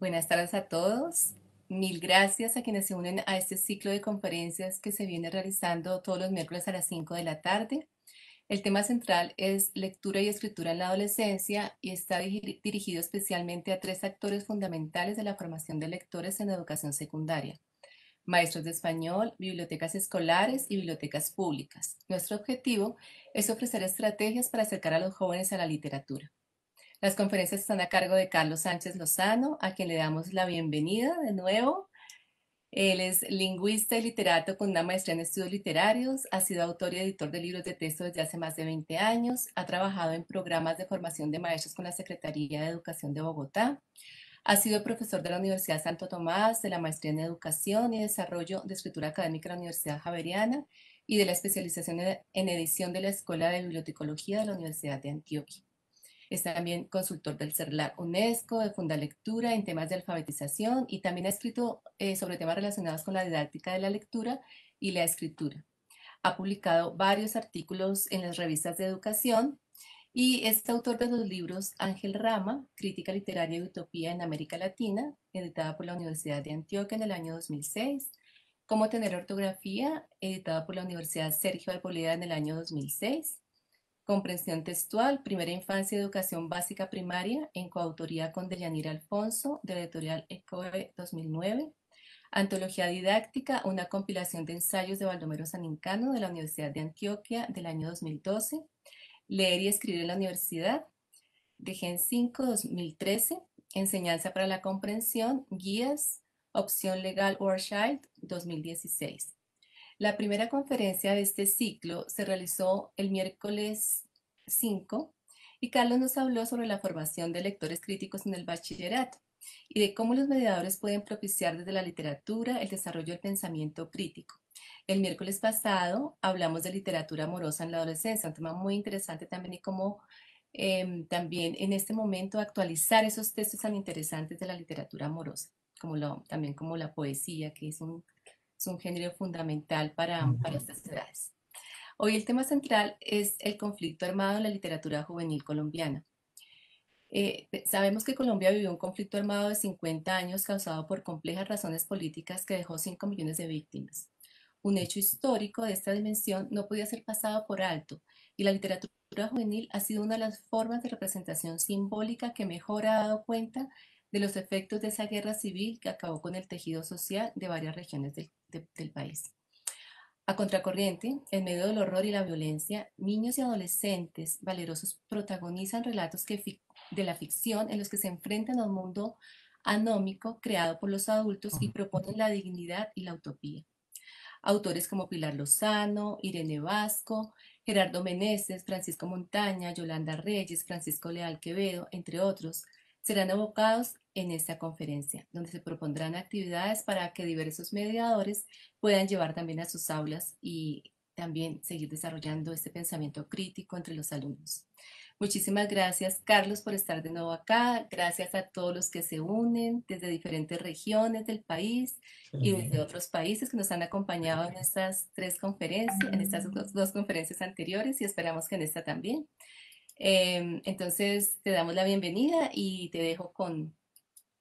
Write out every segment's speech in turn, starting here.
Buenas tardes a todos. Mil gracias a quienes se unen a este ciclo de conferencias que se viene realizando todos los miércoles a las 5 de la tarde. El tema central es lectura y escritura en la adolescencia y está dirigido especialmente a tres actores fundamentales de la formación de lectores en la educación secundaria. Maestros de español, bibliotecas escolares y bibliotecas públicas. Nuestro objetivo es ofrecer estrategias para acercar a los jóvenes a la literatura. Las conferencias están a cargo de Carlos Sánchez Lozano, a quien le damos la bienvenida de nuevo. Él es lingüista y literato con una maestría en estudios literarios, ha sido autor y editor de libros de texto desde hace más de 20 años, ha trabajado en programas de formación de maestros con la Secretaría de Educación de Bogotá, ha sido profesor de la Universidad Santo Tomás, de la maestría en Educación y Desarrollo de Escritura Académica de la Universidad Javeriana y de la especialización en edición de la Escuela de Bibliotecología de la Universidad de Antioquia. Es también consultor del CERLAC e UNESCO, de Fundalectura en temas de alfabetización y también ha escrito eh, sobre temas relacionados con la didáctica de la lectura y la escritura. Ha publicado varios artículos en las revistas de educación y es autor de los libros Ángel Rama, Crítica Literaria y Utopía en América Latina, editada por la Universidad de Antioquia en el año 2006, Cómo tener ortografía, editada por la Universidad Sergio Arboleda en el año 2006, Comprensión textual, primera infancia y educación básica primaria, en coautoría con Deyanira Alfonso, de editorial ECOE 2009. Antología didáctica, una compilación de ensayos de Baldomero Sanincano de la Universidad de Antioquia del año 2012. Leer y escribir en la universidad, de Gen 5 2013. Enseñanza para la comprensión, guías, opción legal Child, 2016. La primera conferencia de este ciclo se realizó el miércoles 5 y Carlos nos habló sobre la formación de lectores críticos en el bachillerato y de cómo los mediadores pueden propiciar desde la literatura el desarrollo del pensamiento crítico. El miércoles pasado hablamos de literatura amorosa en la adolescencia, un tema muy interesante también y cómo em, también en este momento actualizar esos textos tan interesantes de la literatura amorosa, como lo, también como la poesía, que es un es un género fundamental para, estas edades. Hoy el tema central es el conflicto armado en la literatura juvenil colombiana. Eh, sabemos que Colombia vivió un conflicto armado de 50 años causado por complejas razones políticas que dejó 5 millones de víctimas. Un hecho histórico de esta dimensión no podía ser pasado por alto y la literatura juvenil ha sido una de las formas de representación simbólica que mejor ha dado cuenta de los efectos de esa guerra civil que acabó con el tejido social de varias regiones del, país. A contracorriente, en medio del horror y la violencia, niños y adolescentes valerosos protagonizan relatos de la ficción en los que se enfrentan a un mundo anómico creado por los adultos y proponen la dignidad y la utopía. Autores como Pilar Lozano, Irene Vasco, Gerardo Meneses, Francisco Montaña, Yolanda Reyes, Francisco Leal Quevedo, entre otros, serán abocados en esta conferencia, donde se propondrán actividades para que diversos mediadores puedan llevar también a sus aulas y también seguir desarrollando este pensamiento crítico entre los alumnos. Muchísimas gracias, Carlos, por estar de nuevo acá. Gracias a todos los que se unen desde diferentes regiones del país y desde otros países que nos han acompañado en estas tres conferencias, en estas dos conferencias anteriores y esperamos que en esta también. Em, entonces, te damos la bienvenida y te dejo con,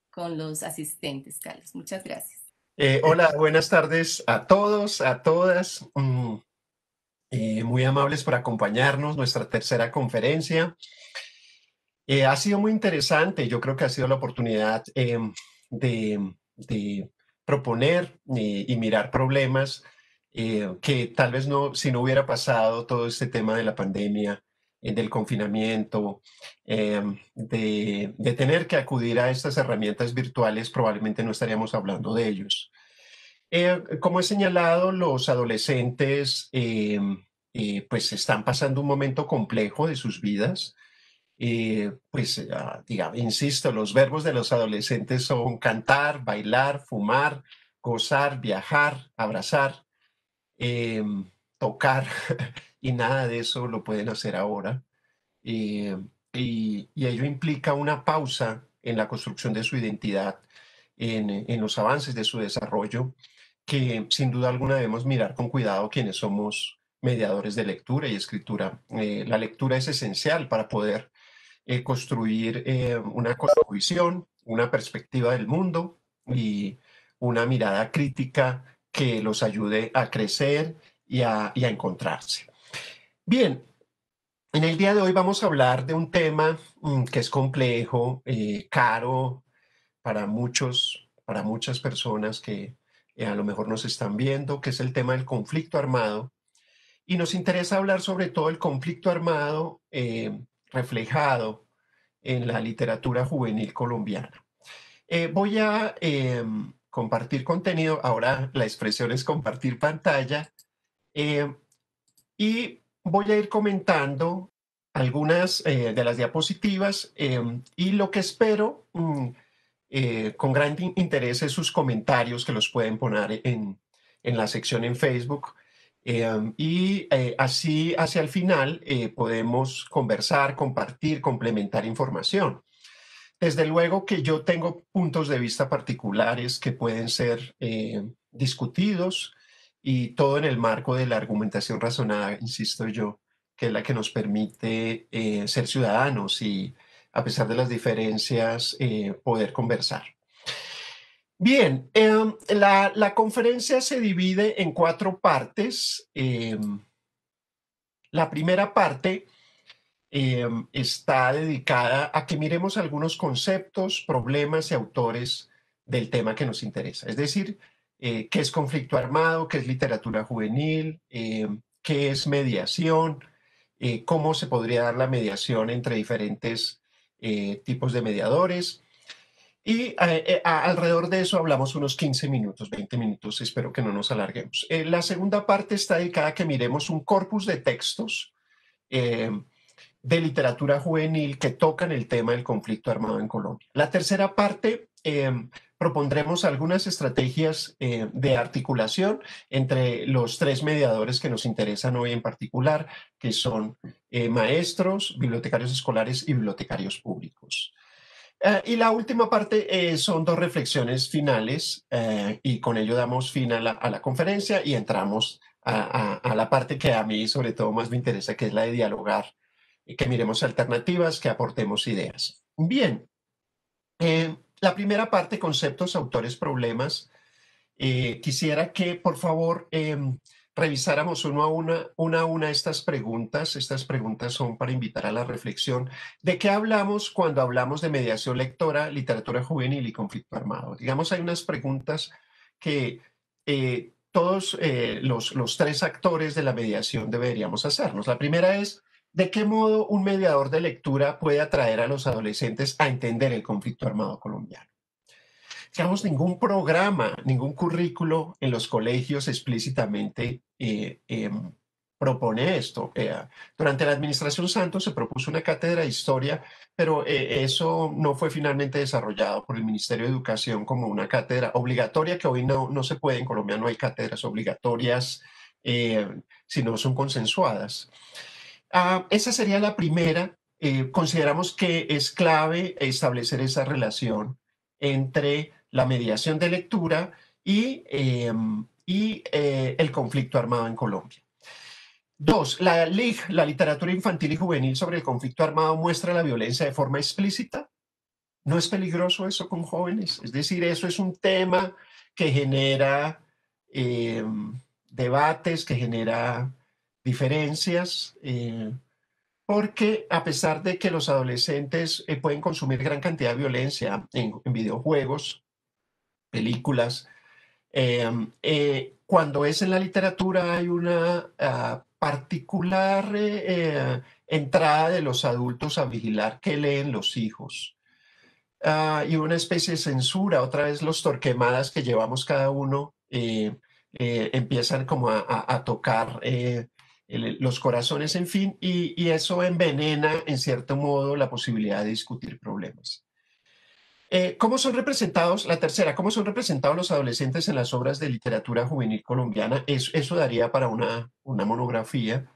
con los asistentes, Carlos. Muchas gracias. Eh, hola, buenas tardes a todos, a todas. Mm, eh, muy amables por acompañarnos, nuestra tercera conferencia. Eh, ha sido muy interesante, yo creo que ha sido la oportunidad em, de, de, proponer y mirar problemas que tal vez no, si no hubiera pasado todo este tema de la pandemia, del confinamiento, em, de, tener que acudir a estas herramientas virtuales, probablemente no estaríamos hablando de ellos. Eh, como he señalado, los adolescentes em, eh, pues están pasando un momento complejo de sus vidas. Eh, pues, ah, insisto, los verbos de los adolescentes son cantar, bailar, fumar, gozar, viajar, abrazar, em, tocar. y nada de eso lo pueden hacer ahora. Eh, y, ello implica una pausa en la construcción de su identidad, en, los avances de su desarrollo, que sin duda alguna debemos mirar con cuidado quienes somos mediadores de lectura y escritura. Eh, la lectura es esencial para poder eh, construir una cosmovisión, una perspectiva del mundo y una mirada crítica que los ayude a crecer y a encontrarse. Bien, en el día de hoy vamos a hablar de un tema mm, que es complejo, eh, caro para muchos, para muchas personas que eh, a lo mejor nos están viendo, que es el tema del conflicto armado. Y nos interesa hablar sobre todo el conflicto armado eh, reflejado en la literatura juvenil colombiana. voy a compartir contenido, ahora la expresión es compartir pantalla, y voy a ir comentando algunas eh, de las diapositivas em, y lo que espero mm, eh, con gran interés es sus comentarios que los pueden poner en, en la sección en Facebook. Em, y eh, así hacia el final podemos conversar, compartir, complementar información. Desde luego que yo tengo puntos de vista particulares que pueden ser discutidos, y todo en el marco de la argumentación razonada, insisto yo, que es la que nos permite eh, ser ciudadanos y, a pesar de las diferencias, eh, poder conversar. Bien, em, la, la, conferencia se divide en cuatro partes. Em, la primera parte em, está dedicada a que miremos algunos conceptos, problemas y autores del tema que nos interesa. Es decir, eh, qué es conflicto armado, qué es literatura juvenil, eh, qué es mediación, eh, cómo se podría dar la mediación entre diferentes tipos de mediadores. Y alrededor de eso hablamos unos 15 minutos, 20 minutos, espero que no nos alarguemos. la segunda parte está dedicada a que miremos un corpus de textos de literatura juvenil que tocan el tema del conflicto armado en Colombia. La tercera parte propondremos algunas estrategias eh, de articulación entre los tres mediadores que nos interesan hoy en particular, que son eh, maestros, bibliotecarios escolares y bibliotecarios públicos. Eh, y la última parte son dos reflexiones finales y con ello damos fin a la, conferencia y entramos a, a, la parte que a mí sobre todo más me interesa, que es la de dialogar, que miremos alternativas, que aportemos ideas. Bien, la primera parte, conceptos, autores, problemas. Eh, quisiera que, por favor, em, revisáramos uno a una, una a una estas preguntas. Estas preguntas son para invitar a la reflexión. ¿De qué hablamos cuando hablamos de mediación lectora, literatura juvenil y conflicto armado? Digamos, hay unas preguntas que eh, todos eh, los, los, tres actores de la mediación deberíamos hacernos. La primera es, ¿De qué modo un mediador de lectura puede atraer a los adolescentes a entender el conflicto armado colombiano? Digamos, ningún programa, ningún currículo en los colegios explícitamente eh, em, propone esto. Eh, durante la administración Santos se propuso una cátedra de historia, pero eh, eso no fue finalmente desarrollado por el Ministerio de Educación como una cátedra obligatoria, que hoy no, se puede, en Colombia no hay cátedras obligatorias, eh, sino son consensuadas. Ah, esa sería la primera. Eh, consideramos que es clave establecer esa relación entre la mediación de lectura y, em, eh, el conflicto armado en Colombia. Dos, la LIG, la literatura infantil y juvenil sobre el conflicto armado, muestra la violencia de forma explícita. ¿No es peligroso eso con jóvenes? Es decir, eso es un tema que genera em, debates, que genera diferencias, eh, porque a pesar de que los adolescentes eh, pueden consumir gran cantidad de violencia en, videojuegos, películas, em, eh, cuando es en la literatura hay una ah, particular entrada de los adultos a vigilar qué leen los hijos. Ah, y una especie de censura, otra vez los torquemadas que llevamos cada uno empiezan como a, tocar los corazones, en fin, y, eso envenena en cierto modo la posibilidad de discutir problemas. Eh, ¿Cómo son representados, la tercera, cómo son representados los adolescentes en las obras de literatura juvenil colombiana? eso daría para una, monografía.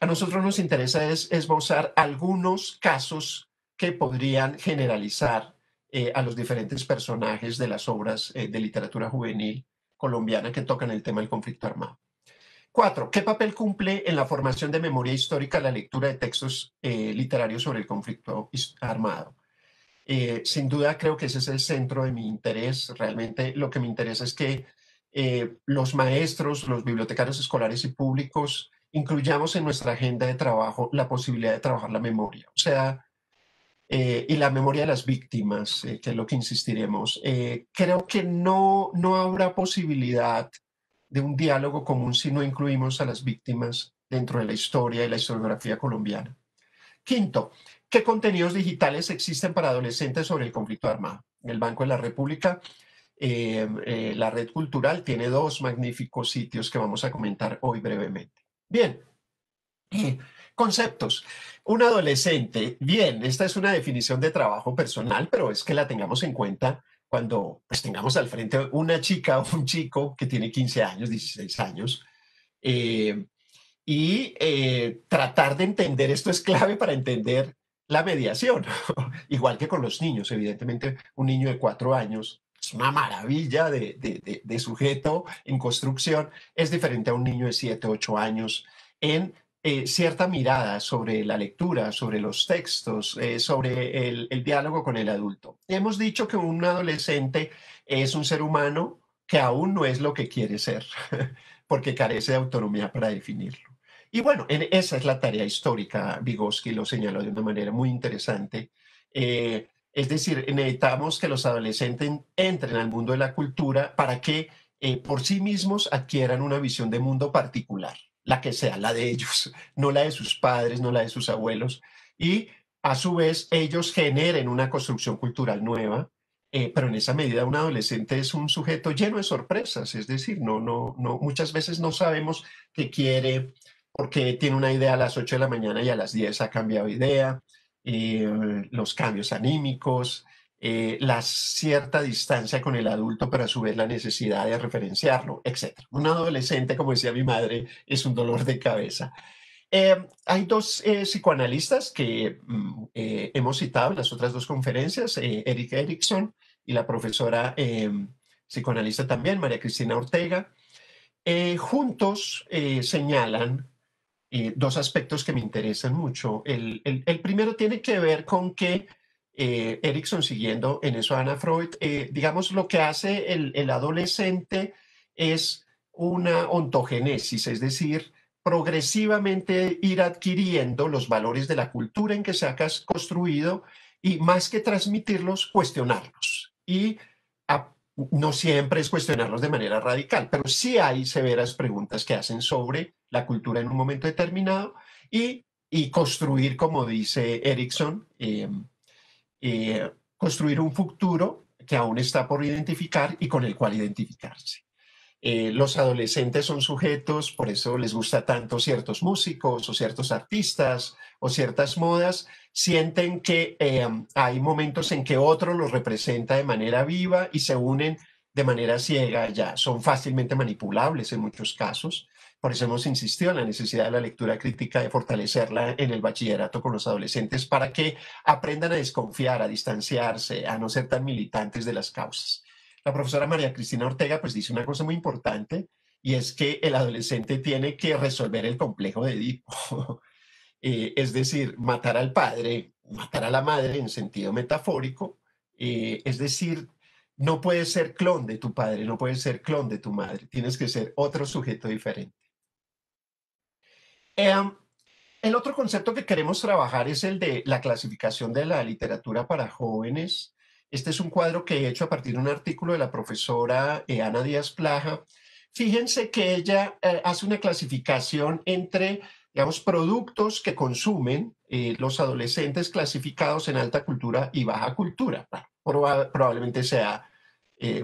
A nosotros nos interesa es esbozar algunos casos que podrían generalizar eh, a los diferentes personajes de las obras eh, de literatura juvenil colombiana que tocan el tema del conflicto armado. Cuatro, ¿qué papel cumple en la formación de memoria histórica la lectura de textos eh, literarios sobre el conflicto armado? Eh, sin duda creo que ese es el centro de mi interés. Realmente lo que me interesa es que eh, los maestros, los bibliotecarios escolares y públicos incluyamos en nuestra agenda de trabajo la posibilidad de trabajar la memoria. O sea, y la memoria de las víctimas, que es lo que insistiremos. creo que no, no habrá posibilidad de un diálogo común si no incluimos a las víctimas dentro de la historia y la historiografía colombiana. Quinto, ¿qué contenidos digitales existen para adolescentes sobre el conflicto armado? El Banco de la República, eh, eh, la red cultural, tiene dos magníficos sitios que vamos a comentar hoy brevemente. Bien, eh, conceptos. Un adolescente, bien, esta es una definición de trabajo personal, pero es que la tengamos en cuenta cuando pues, tengamos al frente una chica o un chico que tiene 15 años, 16 años, eh, y eh, tratar de entender esto es clave para entender la mediación, igual que con los niños, evidentemente un niño de cuatro años es una maravilla de, de, de, sujeto en construcción, es diferente a un niño de siete, ocho años en eh, cierta mirada sobre la lectura, sobre los textos, eh, sobre el, diálogo con el adulto. Hemos dicho que un adolescente es un ser humano que aún no es lo que quiere ser, porque carece de autonomía para definirlo. Y bueno, esa es la tarea histórica, Vygotsky lo señaló de una manera muy interesante. Eh, es decir, necesitamos que los adolescentes entren al mundo de la cultura para que por sí mismos adquieran una visión de mundo particular la que sea, la de ellos, no la de sus padres, no la de sus abuelos, y a su vez ellos generen una construcción cultural nueva, eh, pero en esa medida un adolescente es un sujeto lleno de sorpresas, es decir, no, no, no, muchas veces no sabemos qué quiere, porque tiene una idea a las 8 de la mañana y a las 10 ha cambiado idea, eh, los cambios anímicos, eh, la cierta distancia con el adulto, pero a su vez la necesidad de referenciarlo, etc. Un adolescente, como decía mi madre, es un dolor de cabeza. Eh, hay dos eh, psicoanalistas que mm, hemos citado en las otras dos conferencias, Eric Erickson y la profesora em, psicoanalista también, María Cristina Ortega. juntos señalan dos aspectos que me interesan mucho. el primero tiene que ver con que eh, Erickson siguiendo en eso Ana Freud, eh, digamos lo que hace el, adolescente es una ontogénesis, es decir, progresivamente ir adquiriendo los valores de la cultura en que se ha construido y más que transmitirlos, cuestionarlos. Y no siempre es cuestionarlos de manera radical, pero sí hay severas preguntas que hacen sobre la cultura en un momento determinado y, construir, como dice Erickson, em, eh, construir un futuro que aún está por identificar y con el cual identificarse. Eh, los adolescentes son sujetos, por eso les gusta tanto ciertos músicos o ciertos artistas o ciertas modas, sienten que eh, hay momentos en que otro los representa de manera viva y se unen de manera ciega ya. Son fácilmente manipulables en muchos casos. Por eso hemos insistido en la necesidad de la lectura crítica, de fortalecerla en el bachillerato con los adolescentes para que aprendan a desconfiar, a distanciarse, a no ser tan militantes de las causas. La profesora María Cristina Ortega pues dice una cosa muy importante y es que el adolescente tiene que resolver el complejo de Edipo. Eh, es decir, matar al padre, matar a la madre en sentido metafórico, eh, es decir, no puedes ser clon de tu padre, no puedes ser clon de tu madre, tienes que ser otro sujeto diferente. Em, el otro concepto que queremos trabajar es el de la clasificación de la literatura para jóvenes. Este es un cuadro que he hecho a partir de un artículo de la profesora eh, Ana Díaz Plaja. Fíjense que ella eh, hace una clasificación entre, digamos, productos que consumen eh, los adolescentes clasificados en alta cultura y baja cultura. probablemente sea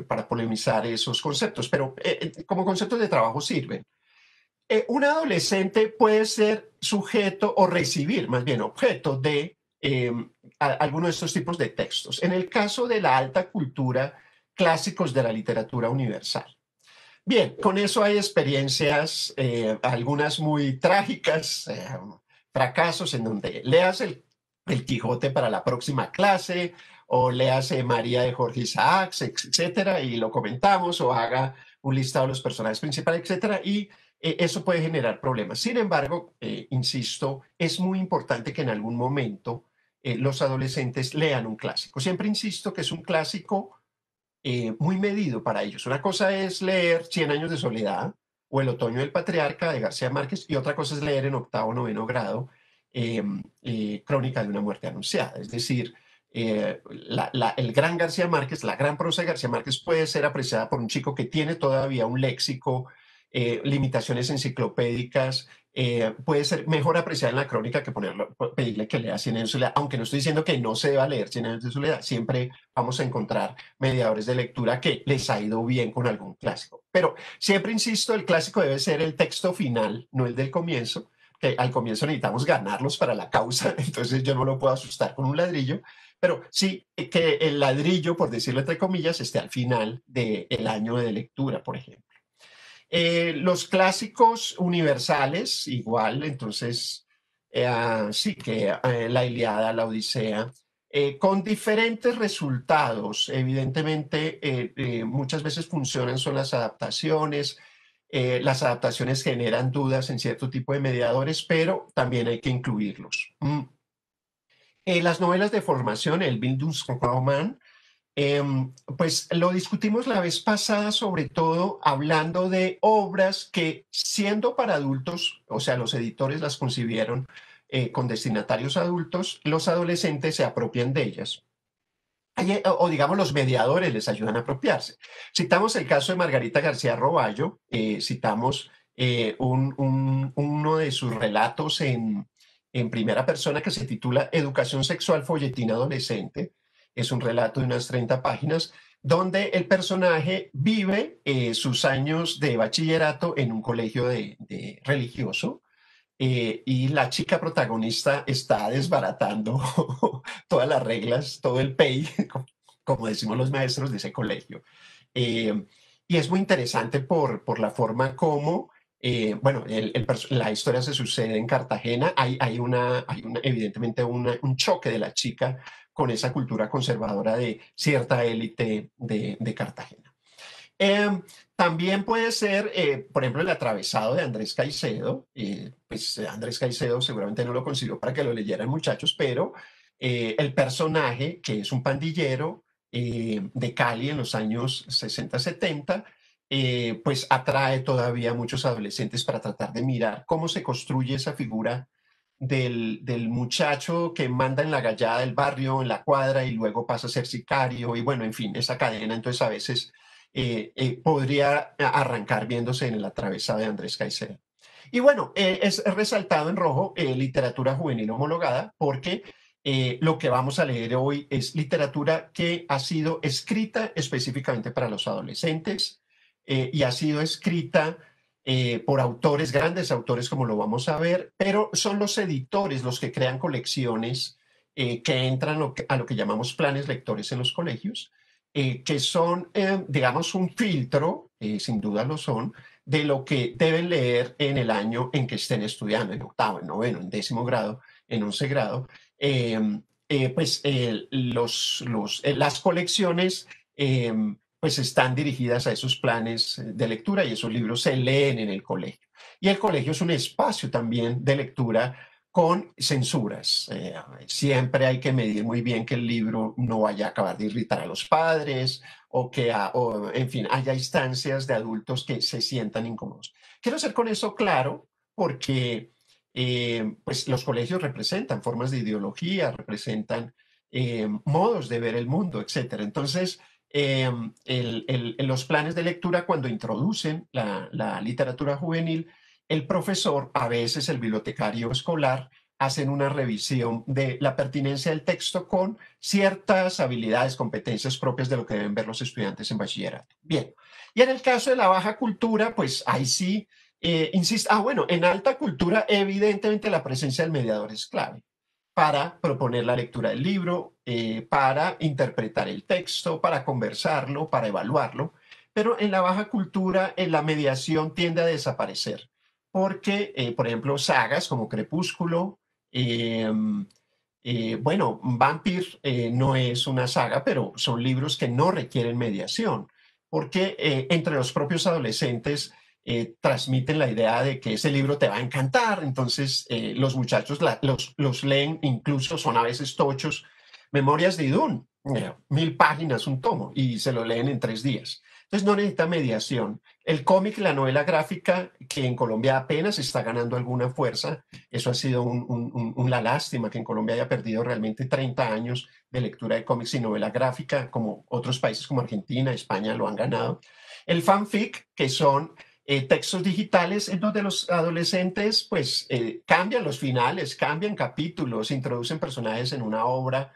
para polemizar esos conceptos, pero como conceptos de trabajo sirven. Eh, un adolescente puede ser sujeto o recibir, más bien objeto de em, algunos de estos tipos de textos. En el caso de la alta cultura, clásicos de la literatura universal. Bien, con eso hay experiencias, eh, algunas muy trágicas, eh, fracasos en donde leas el, el, Quijote para la próxima clase o leas María de Jorge Isaacs, etcétera, y lo comentamos, o haga un listado de los personajes principales, etcétera, y e, eso puede generar problemas. Sin embargo, eh, insisto, es muy importante que en algún momento eh, los adolescentes lean un clásico. Siempre insisto que es un clásico eh, muy medido para ellos. Una cosa es leer Cien años de soledad o El otoño del patriarca de García Márquez y otra cosa es leer en octavo o noveno grado em, Crónica de una muerte anunciada. Es decir, el gran García Márquez, la gran prosa de García Márquez puede ser apreciada por un chico que tiene todavía un léxico eh, limitaciones enciclopédicas, eh, puede ser mejor apreciada en la crónica que ponerlo, pedirle que lea Cien años de soledad, aunque no estoy diciendo que no se va a leer Cien años de soledad, siempre vamos a encontrar mediadores de lectura que les ha ido bien con algún clásico. Pero siempre insisto, el clásico debe ser el texto final, no el del comienzo, que al comienzo necesitamos ganarlos para la causa, entonces yo no lo puedo asustar con un ladrillo, pero sí que el ladrillo, por decirlo entre comillas, esté al final del año de lectura, por ejemplo. Eh, los clásicos universales, igual, entonces, eh, ah, sí que eh, la Iliada, la Odisea, con diferentes resultados. Evidentemente, muchas veces funcionan son las adaptaciones, las adaptaciones generan dudas en cierto tipo de mediadores, pero también hay que incluirlos. Mm. las novelas de formación, el Bildungsroman, Em, pues lo discutimos la vez pasada, sobre todo hablando de obras que siendo para adultos, o sea, los editores las concibieron eh, con destinatarios adultos, los adolescentes se apropian de ellas. Eh, o digamos, los mediadores les ayudan a apropiarse. Citamos el caso de Margarita García Roballo, eh, citamos uno de sus relatos en, primera persona que se titula Educación Sexual Folletín Adolescente, es un relato de unas 30 páginas, donde el personaje vive eh, sus años de bachillerato en un colegio de, religioso eh, y la chica protagonista está desbaratando todas las reglas, todo el pay, como decimos los maestros de ese colegio. Eh, y es muy interesante por, por la forma como... bueno, la historia se sucede en Cartagena, hay, hay, una, evidentemente un choque de la chica con esa cultura conservadora de cierta élite de, Cartagena. Em, también puede ser, eh, por ejemplo, el atravesado de Andrés Caicedo. Eh, pues Andrés Caicedo seguramente no lo consiguió para que lo leyeran muchachos, pero eh, el personaje, que es un pandillero de Cali en los años 60-70, pues atrae todavía a muchos adolescentes para tratar de mirar cómo se construye esa figura del, muchacho que manda en la gallada del barrio, en la cuadra, y luego pasa a ser sicario, y bueno, en fin, esa cadena entonces a veces eh, eh, podría arrancar viéndose en la travesa de Andrés Caicedo. Y bueno, eh, es resaltado en rojo literatura juvenil homologada porque lo que vamos a leer hoy es literatura que ha sido escrita específicamente para los adolescentes y ha sido escrita eh, por autores, grandes autores como lo vamos a ver, pero son los editores los que crean colecciones eh, que entran a lo que llamamos planes lectores en los colegios, eh, que son, digamos, un filtro, sin duda lo son, de lo que deben leer en el año en que estén estudiando, en octavo, en noveno, en décimo grado, en once grado. pues los, las colecciones pues están dirigidas a esos planes eh, de lectura y esos libros se leen en el colegio. Y el colegio es un espacio también de lectura con censuras. Eh, siempre hay que medir muy bien que el libro no vaya a acabar de irritar a los padres o que, en fin, haya instancias de adultos que se sientan incómodos. Quiero ser con eso claro porque eh, pues los colegios representan formas de ideología, representan modos de ver el mundo, etc. Entonces, en em, los planes de lectura cuando introducen la, literatura juvenil, el profesor, a veces el bibliotecario escolar, hacen una revisión de la pertinencia del texto con ciertas habilidades, competencias propias de lo que deben ver los estudiantes en bachillerato. Bien, y en el caso de la baja cultura, pues ahí sí, eh, insisto, ah bueno, en alta cultura evidentemente la presencia del mediador es clave para proponer la lectura del libro, eh, para interpretar el texto, para conversarlo, para evaluarlo, pero en la baja cultura en la mediación tiende a desaparecer, porque, eh, por ejemplo, sagas como Crepúsculo, em, eh, bueno, Vampir no es una saga, pero son libros que no requieren mediación, porque entre los propios adolescentes transmiten la idea de que ese libro te va a encantar, entonces los muchachos los, los, leen, incluso son a veces tochos Memorias de Idún, mm. eh, mil páginas, un tomo, y se lo leen en tres días. Entonces no necesita mediación. El cómic, la novela gráfica, que en Colombia apenas está ganando alguna fuerza, eso ha sido un, una lástima que en Colombia haya perdido realmente 30 años de lectura de cómics y novela gráfica, como otros países como Argentina, España lo han ganado. El fanfic, que son eh, textos digitales en donde los adolescentes pues eh, cambian los finales, cambian capítulos, introducen personajes en una obra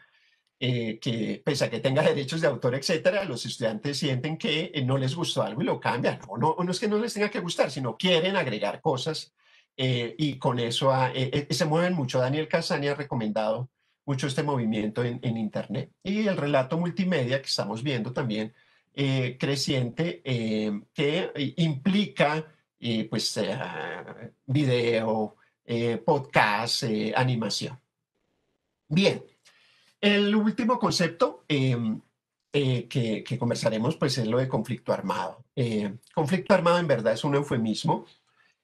eh, que pese a que tenga derechos de autor, etcétera, los estudiantes sienten que eh, no les gustó algo y lo cambian. no, no es que no les tenga que gustar, sino quieren agregar cosas eh, y con eso ah, se mueven mucho. Daniel Casani ha recomendado mucho este movimiento en, en, Internet. Y el relato multimedia que estamos viendo también creciente, que implica pues, video, podcast, animación. Bien, el último concepto em, eh, que, conversaremos pues, es lo de conflicto armado. Eh, conflicto armado en verdad es un eufemismo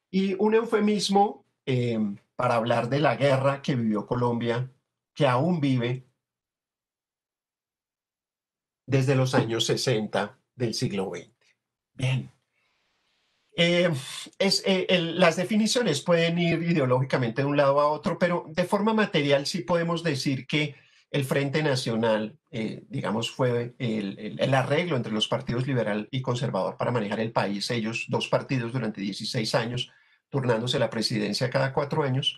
y un eufemismo em, para hablar de la guerra que vivió Colombia, que aún vive desde los años 60 del siglo XX. Bien. Em, eh, las definiciones pueden ir ideológicamente de un lado a otro, pero de forma material sí podemos decir que el Frente Nacional, eh, digamos, fue el, arreglo entre los partidos liberal y conservador para manejar el país. Ellos, dos partidos durante 16 años, turnándose la presidencia cada cuatro años.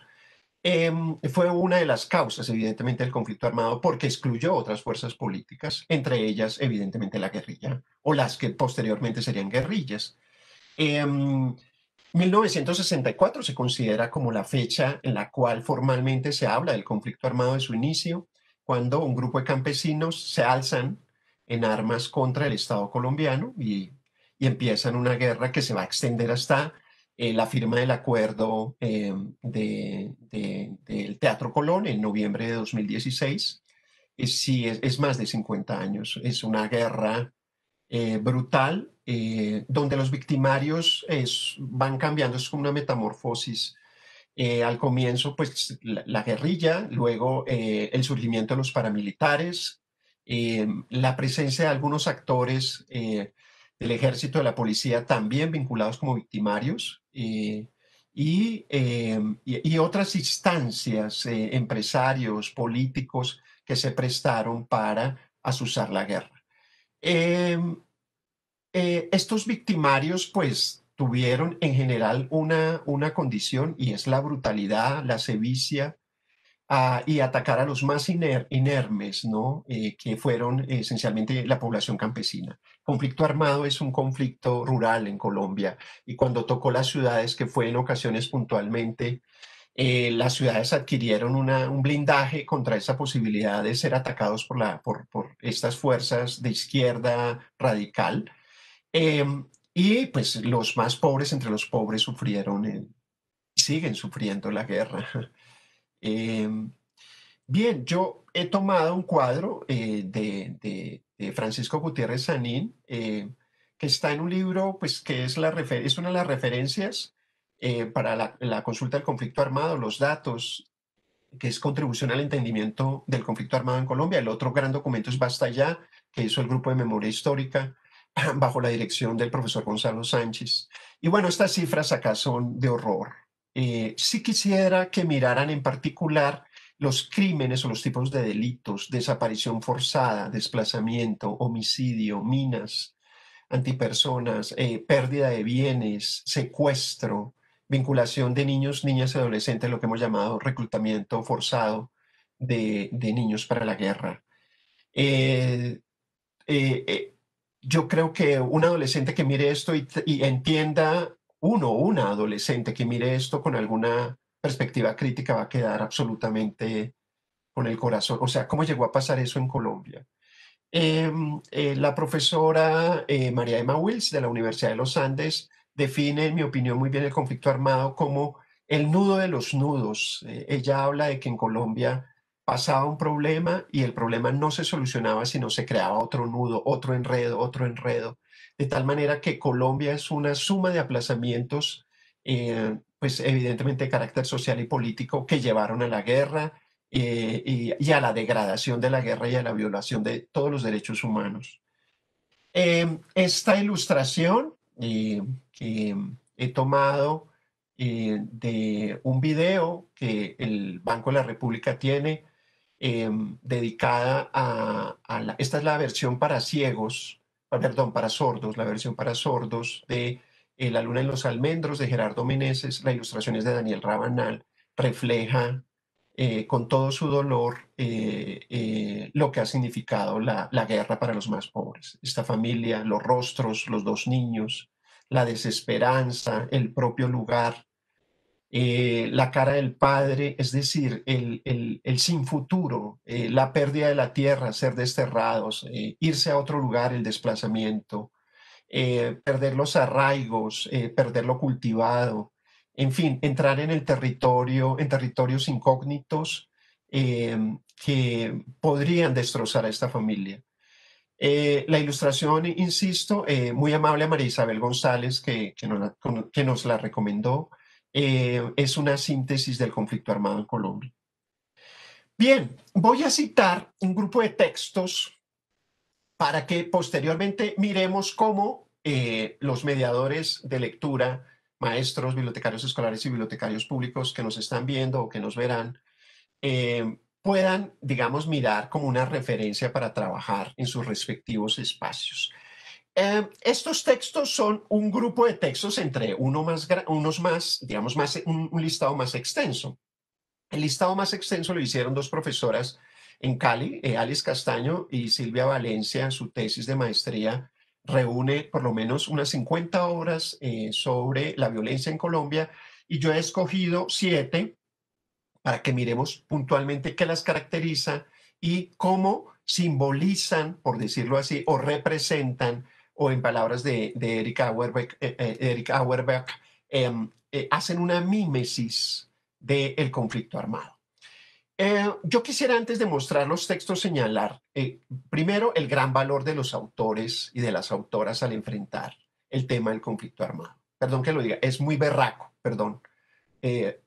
Em, fue una de las causas, evidentemente, del conflicto armado porque excluyó otras fuerzas políticas, entre ellas, evidentemente, la guerrilla o las que posteriormente serían guerrillas. 1964 em, se considera como la fecha en la cual formalmente se habla del conflicto armado de su inicio cuando un grupo de campesinos se alzan en armas contra el Estado colombiano y, empiezan una guerra que se va a extender hasta eh, la firma del acuerdo eh, del Teatro Colón en noviembre de 2016. Eh, es, más de 50 años. Es una guerra brutal donde los victimarios van cambiando, es como una metamorfosis eh, al comienzo, pues la, guerrilla, luego eh, el surgimiento de los paramilitares, eh, la presencia de algunos actores del ejército, de la policía, también vinculados como victimarios, y, y, otras instancias, empresarios, políticos, que se prestaron para asusar la guerra. estos victimarios, pues, tuvieron en general una, una condición y es la brutalidad, la sevicia ah, y atacar a los más inermes, ¿no? Eh, que fueron esencialmente la población campesina. Conflicto armado es un conflicto rural en Colombia y cuando tocó las ciudades, que fue en ocasiones puntualmente, eh, las ciudades adquirieron un blindaje contra esa posibilidad de ser atacados por, la, por, estas fuerzas de izquierda radical. Em, y pues los más pobres entre los pobres sufrieron el, siguen sufriendo la guerra. Em, bien, yo he tomado un cuadro eh, de, Francisco Gutiérrez Sanín, eh, que está en un libro, pues que es, la refer es una de las referencias eh, para la, la, consulta del conflicto armado, los datos, que es contribución al entendimiento del conflicto armado en Colombia. El otro gran documento es Basta Ya, que hizo el Grupo de Memoria Histórica bajo la dirección del profesor Gonzalo Sánchez. Y bueno, estas cifras acá son de horror. Eh, sí quisiera que miraran en particular los crímenes o los tipos de delitos, desaparición forzada, desplazamiento, homicidio, minas, antipersonas, eh, pérdida de bienes, secuestro, vinculación de niños, niñas y adolescentes, lo que hemos llamado reclutamiento forzado de, niños para la guerra. Eh, eh, eh yo creo que un adolescente que mire esto y, entienda, uno, una adolescente que mire esto con alguna perspectiva crítica va a quedar absolutamente con el corazón. O sea, ¿cómo llegó a pasar eso en Colombia? Em, eh, la profesora eh, María Emma Wills de la Universidad de los Andes define, en mi opinión, muy bien el conflicto armado como el nudo de los nudos. Eh, ella habla de que en Colombia pasaba un problema y el problema no se solucionaba, sino se creaba otro nudo, otro enredo, otro enredo, de tal manera que Colombia es una suma de aplazamientos, eh, pues evidentemente de carácter social y político, que llevaron a la guerra eh, y, a la degradación de la guerra y a la violación de todos los derechos humanos. Eh, esta ilustración que he tomado de un video que el Banco de la República tiene, Em, dedicada a, esta es la versión para ciegos, ah, perdón, para sordos, la versión para sordos de eh, La luna en los almendros de Gerardo Meneses, la ilustración es de Daniel Rabanal, refleja eh, con todo su dolor eh, lo que ha significado la guerra para los más pobres. Esta familia, los rostros, los dos niños, la desesperanza, el propio lugar, eh, la cara del Padre, es decir, el, el, sin futuro, eh, la pérdida de la tierra, ser desterrados, eh, irse a otro lugar, el desplazamiento, perder los arraigos, perder lo cultivado, en fin, entrar en el territorio, en territorios incógnitos que podrían destrozar a esta familia. la ilustración, insisto, muy amable a María Isabel González, que, que nos la recomendó. Eh, es una síntesis del conflicto armado en Colombia. Bien, voy a citar un grupo de textos para que posteriormente miremos cómo eh, los mediadores de lectura, maestros, bibliotecarios escolares y bibliotecarios públicos que nos están viendo o que nos verán, eh, puedan, digamos, mirar como una referencia para trabajar en sus respectivos espacios. Em, estos textos son un grupo de textos entre uno más, unos más, digamos, más, un, listado más extenso. El listado más extenso lo hicieron dos profesoras en Cali, eh, Alice Castaño y Silvia Valencia, su tesis de maestría reúne por lo menos unas 50 obras eh, sobre la violencia en Colombia y yo he escogido siete para que miremos puntualmente qué las caracteriza y cómo simbolizan, por decirlo así, o representan o en palabras de, de Eric Auerbach, eh, eh, em, eh, hacen una mímesis del conflicto armado. yo quisiera antes de mostrar los textos señalar primero el gran valor de los autores y de las autoras al enfrentar el tema del conflicto armado. Perdón que lo diga, es muy berraco, perdón,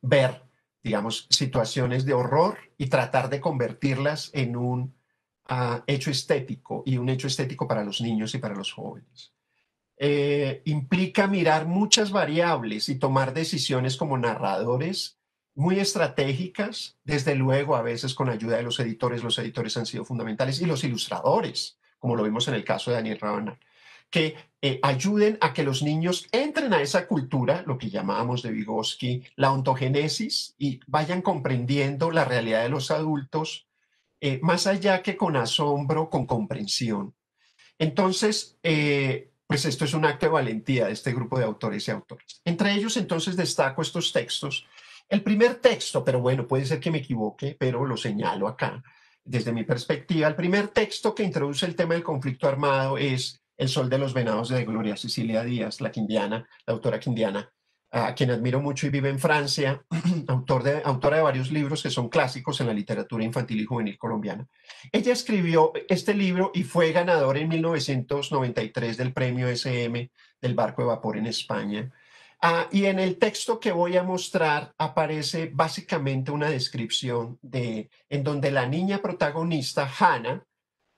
ver digamos, situaciones de horror y tratar de convertirlas en un hecho estético y un hecho estético para los niños y para los jóvenes. Eh, implica mirar muchas variables y tomar decisiones como narradores muy estratégicas, desde luego a veces con ayuda de los editores, los editores han sido fundamentales, y los ilustradores, como lo vimos en el caso de Daniel Rabanal, que eh, ayuden a que los niños entren a esa cultura, lo que llamábamos de Vygotsky la ontogénesis, y vayan comprendiendo la realidad de los adultos, eh, más allá que con asombro, con comprensión. Entonces, eh, pues esto es un acto de valentía de este grupo de autores y autores. Entre ellos, entonces, destaco estos textos. El primer texto, pero bueno, puede ser que me equivoque, pero lo señalo acá. Desde mi perspectiva, el primer texto que introduce el tema del conflicto armado es El Sol de los Venados de Gloria Cecilia Díaz, la quindiana, la autora quindiana, a quien admiro mucho y vive en Francia, autor de, autora de varios libros que son clásicos en la literatura infantil y juvenil colombiana. Ella escribió este libro y fue ganadora en 1993 del premio SM del barco de vapor en España. Ah, y en el texto que voy a mostrar aparece básicamente una descripción de en donde la niña protagonista, Hannah,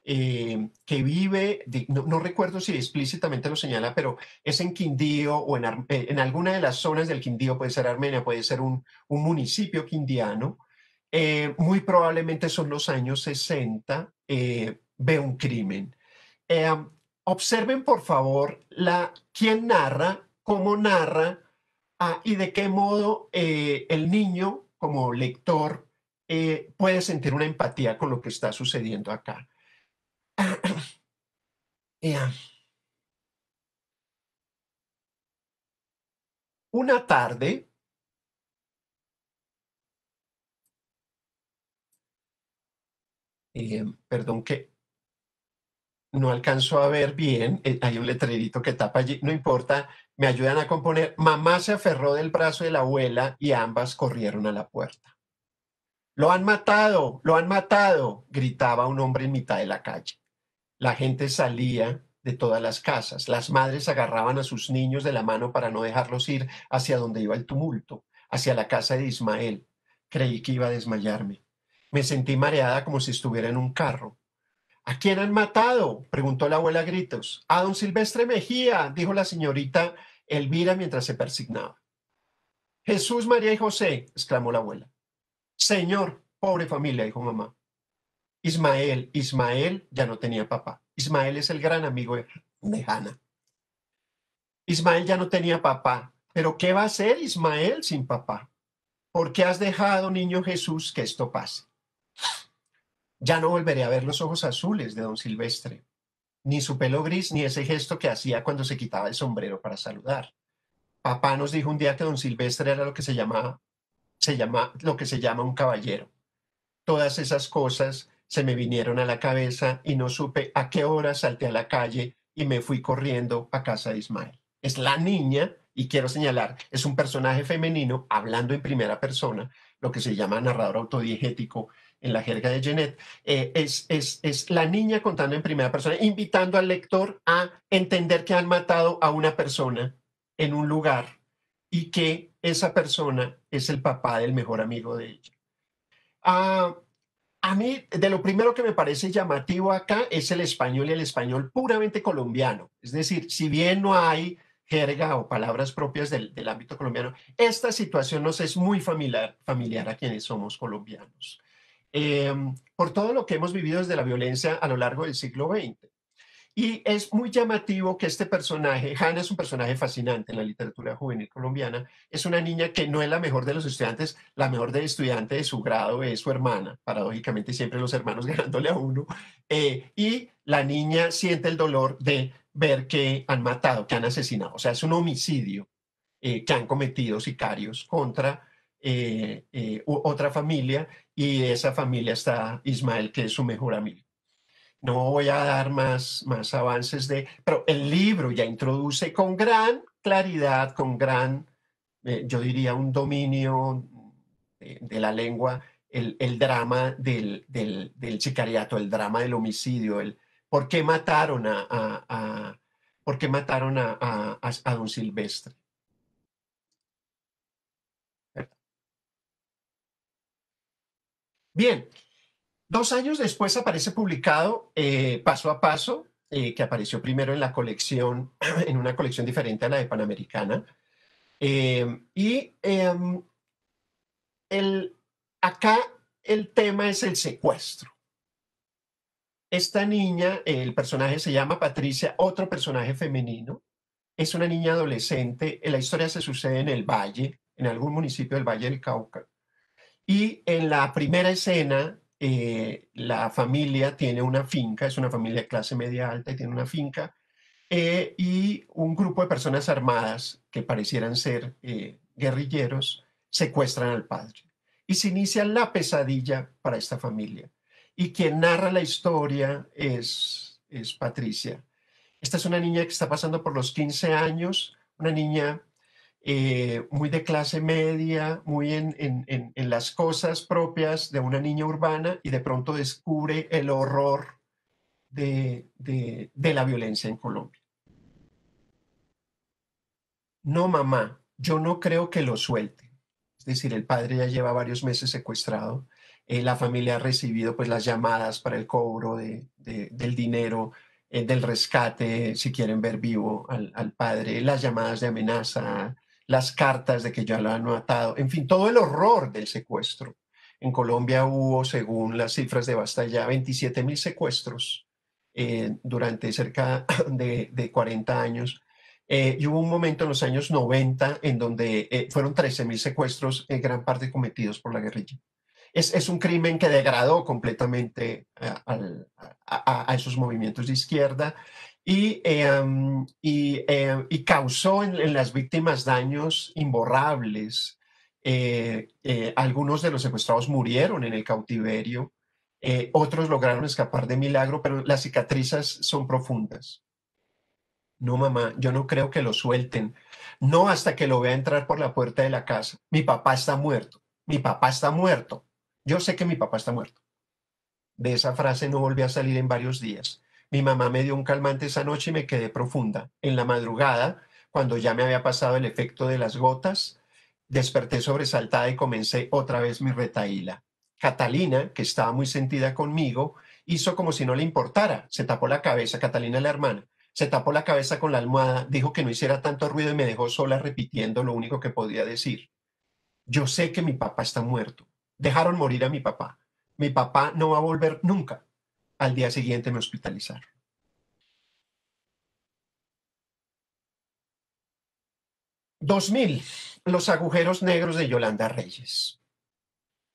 eh, que vive, no, recuerdo si explícitamente lo señala, pero es en Quindío o eh, en, alguna de las zonas del Quindío, puede ser Armenia, puede ser un, municipio quindiano, eh, muy probablemente son los años 60, ve un crimen. observen, por favor, la, quién narra, cómo narra ah, y de qué modo el niño, como lector, puede sentir una empatía con lo que está sucediendo acá. Una tarde, eh, perdón que no alcanzo a ver bien, eh, hay un letrerito que tapa allí, no importa, me ayudan a componer. Mamá se aferró del brazo de la abuela y ambas corrieron a la puerta. Lo han matado, lo han matado, gritaba un hombre en mitad de la calle. La gente salía de todas las casas. Las madres agarraban a sus niños de la mano para no dejarlos ir hacia donde iba el tumulto, hacia la casa de Ismael. Creí que iba a desmayarme. Me sentí mareada como si estuviera en un carro. ¿A quién han matado? preguntó la abuela a gritos. A don Silvestre Mejía, dijo la señorita Elvira mientras se persignaba. Jesús, María y José, exclamó la abuela. Señor, pobre familia, dijo mamá. Ismael, Ismael ya no tenía papá. Ismael es el gran amigo de Hanna. Ismael ya no tenía papá, pero ¿qué va a hacer Ismael sin papá? ¿Por qué has dejado, niño Jesús, que esto pase? Ya no volveré a ver los ojos azules de don Silvestre, ni su pelo gris, ni ese gesto que hacía cuando se quitaba el sombrero para saludar. Papá nos dijo un día que don Silvestre era lo que se llamaba, se llama, lo que se llama un caballero. Todas esas cosas se me vinieron a la cabeza y no supe a qué hora salté a la calle y me fui corriendo a casa de Ismael. Es la niña, y quiero señalar, es un personaje femenino hablando en primera persona, lo que se llama narrador autodiegético en la jerga de Genet, eh, es, es, es la niña contando en primera persona, invitando al lector a entender que han matado a una persona en un lugar y que esa persona es el papá del mejor amigo de ella. Ah, a mí, de lo primero que me parece llamativo acá es el español y el español puramente colombiano. Es decir, si bien no hay jerga o palabras propias del, ámbito colombiano, esta situación nos es muy familiar, familiar a quienes somos colombianos. Em, por todo lo que hemos vivido desde la violencia a lo largo del siglo XX. Y es muy llamativo que este personaje, Hannah es un personaje fascinante en la literatura juvenil colombiana, es una niña que no es la mejor de los estudiantes, la mejor de estudiante de su grado es su hermana, paradójicamente siempre los hermanos ganándole a uno, eh, y la niña siente el dolor de ver que han matado, que han asesinado, o sea, es un homicidio eh, que han cometido sicarios contra eh, otra familia y esa familia está Ismael, que es su mejor amigo no voy a dar más, más avances de, pero el libro ya introduce con gran claridad, con gran, eh, yo diría, un dominio de, la lengua, el, drama del, del, el drama del homicidio, el por qué mataron a, a, mataron a, a don Silvestre. Bien, Dos años después aparece publicado eh, Paso a Paso, eh, que apareció primero en la colección, en una colección diferente a la de Panamericana. Em, y em, acá el tema es el secuestro. Esta niña, el personaje se llama Patricia, otro personaje femenino, es una niña adolescente. La historia se sucede en el Valle, en algún municipio del Valle del Cauca. Y en la primera escena eh, la familia tiene una finca, es una familia de clase media alta y tiene una finca, eh, y un grupo de personas armadas que parecieran ser eh, guerrilleros secuestran al padre. Y se inicia la pesadilla para esta familia. Y quien narra la historia es, es Patricia. Esta es una niña que está pasando por los 15 años, una niña eh, muy de clase media, muy en, las cosas propias de una niña urbana y de pronto descubre el horror de, la violencia en Colombia. No, mamá, yo no creo que lo suelte. Es decir, el padre ya lleva varios meses secuestrado. Eh, la familia ha recibido pues las llamadas para el cobro del dinero, eh, del rescate, si quieren ver vivo al, al padre, las llamadas de amenaza, las cartas de que ya lo han matado, en fin, todo el horror del secuestro. En Colombia hubo, según las cifras de Bastalla, ya, 27 mil secuestros eh, durante cerca de, 40 años. Eh, y hubo un momento en los años 90 en donde eh, fueron 13 mil secuestros, en gran parte cometidos por la guerrilla. Es, un crimen que degradó completamente a, a esos movimientos de izquierda Em, em, y, causó en, en, las víctimas daños imborrables. Eh, eh, algunos de los secuestrados murieron en el cautiverio, eh, otros lograron escapar de milagro, pero las cicatrices son profundas. No, mamá, yo no creo que lo suelten. No hasta que lo vea entrar por la puerta de la casa. Mi papá está muerto. Mi papá está muerto. Yo sé que mi papá está muerto. De esa frase no volví a salir en varios días. Mi mamá me dio un calmante esa noche y me quedé profunda. En la madrugada, cuando ya me había pasado el efecto de las gotas, desperté sobresaltada y comencé otra vez mi retaíla. Catalina, que estaba muy sentida conmigo, hizo como si no le importara. Se tapó la cabeza, Catalina la hermana, se tapó la cabeza con la almohada, dijo que no hiciera tanto ruido y me dejó sola repitiendo lo único que podía decir. Yo sé que mi papá está muerto. Dejaron morir a mi papá. Mi papá no va a volver nunca al día siguiente me hospitalizaron. 2000, los agujeros negros de Yolanda Reyes,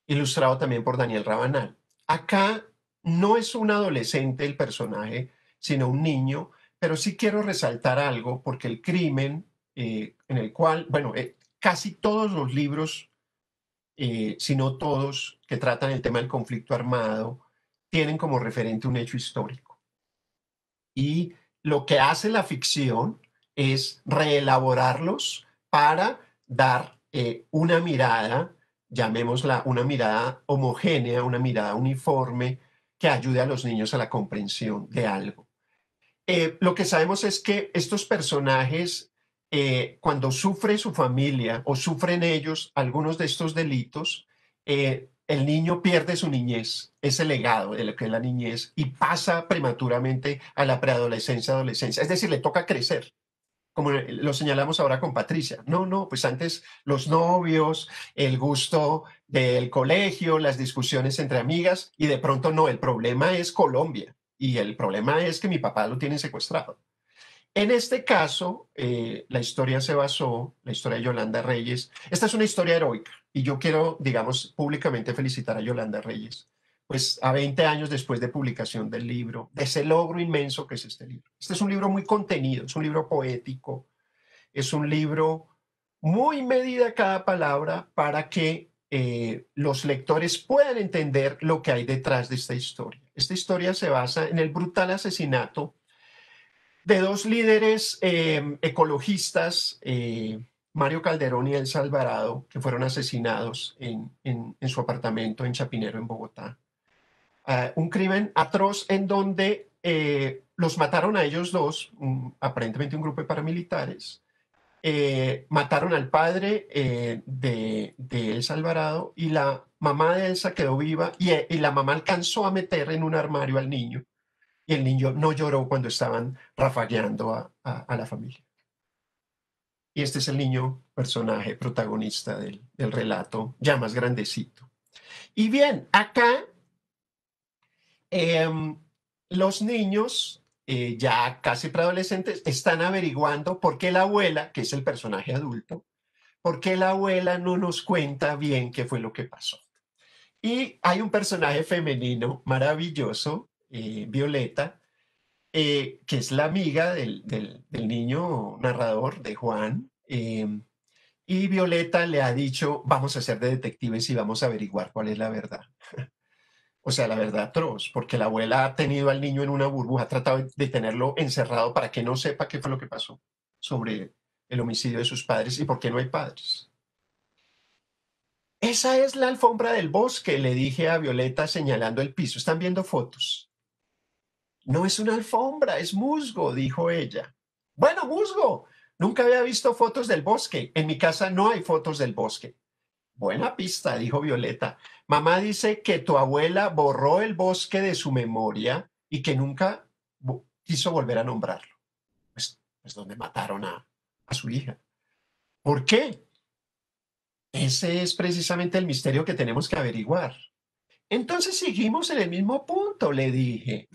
ilustrado también por Daniel Rabanal. Acá no es un adolescente el personaje, sino un niño, pero sí quiero resaltar algo porque el crimen eh, en el cual, bueno, eh, casi todos los libros, eh, si no todos, que tratan el tema del conflicto armado, tienen como referente un hecho histórico. Y lo que hace la ficción es reelaborarlos para dar eh, una mirada, llamémosla una mirada homogénea, una mirada uniforme, que ayude a los niños a la comprensión de algo. Eh, lo que sabemos es que estos personajes, eh, cuando sufre su familia o sufren ellos algunos de estos delitos, el niño pierde su niñez, ese legado de lo que es la niñez, y pasa prematuramente a la preadolescencia, adolescencia. Es decir, le toca crecer, como lo señalamos ahora con Patricia. No, no, pues antes los novios, el gusto del colegio, las discusiones entre amigas, y de pronto no, el problema es Colombia, y el problema es que mi papá lo tiene secuestrado. En este caso, eh, la historia se basó, la historia de Yolanda Reyes, esta es una historia heroica y yo quiero, digamos, públicamente felicitar a Yolanda Reyes, pues a 20 años después de publicación del libro, de ese logro inmenso que es este libro. Este es un libro muy contenido, es un libro poético, es un libro muy medida cada palabra para que eh, los lectores puedan entender lo que hay detrás de esta historia. Esta historia se basa en el brutal asesinato de dos líderes eh, ecologistas eh, Mario Calderón y Elsa Alvarado, que fueron asesinados en, su apartamento en Chapinero, en Bogotá. Ah, un crimen atroz en donde eh, los mataron a ellos dos, aparentemente un grupo de paramilitares, eh, mataron al padre eh, de, de, Elsa Alvarado y la mamá de Elsa quedó viva y, la mamá alcanzó a meter en un armario al niño y el niño no lloró cuando estaban rafagueando a la familia. Y este es el niño personaje protagonista del, relato, ya más grandecito. Y bien, acá em, los niños eh, ya casi preadolescentes están averiguando por qué la abuela, que es el personaje adulto, por qué la abuela no nos cuenta bien qué fue lo que pasó. Y hay un personaje femenino maravilloso, eh, Violeta, eh, que es la amiga del, niño narrador de Juan. Eh, y Violeta le ha dicho, vamos a ser de detectives y vamos a averiguar cuál es la verdad. o sea, la verdad atroz, porque la abuela ha tenido al niño en una burbuja, ha tratado de tenerlo encerrado para que no sepa qué fue lo que pasó sobre el homicidio de sus padres y por qué no hay padres. Esa es la alfombra del bosque, le dije a Violeta señalando el piso. Están viendo fotos. No es una alfombra, es musgo, dijo ella. Bueno, musgo, nunca había visto fotos del bosque. En mi casa no hay fotos del bosque. Buena pista, dijo Violeta. Mamá dice que tu abuela borró el bosque de su memoria y que nunca quiso volver a nombrarlo. Es pues, pues, donde mataron a, a su hija. ¿Por qué? Ese es precisamente el misterio que tenemos que averiguar. Entonces seguimos en el mismo punto, le dije.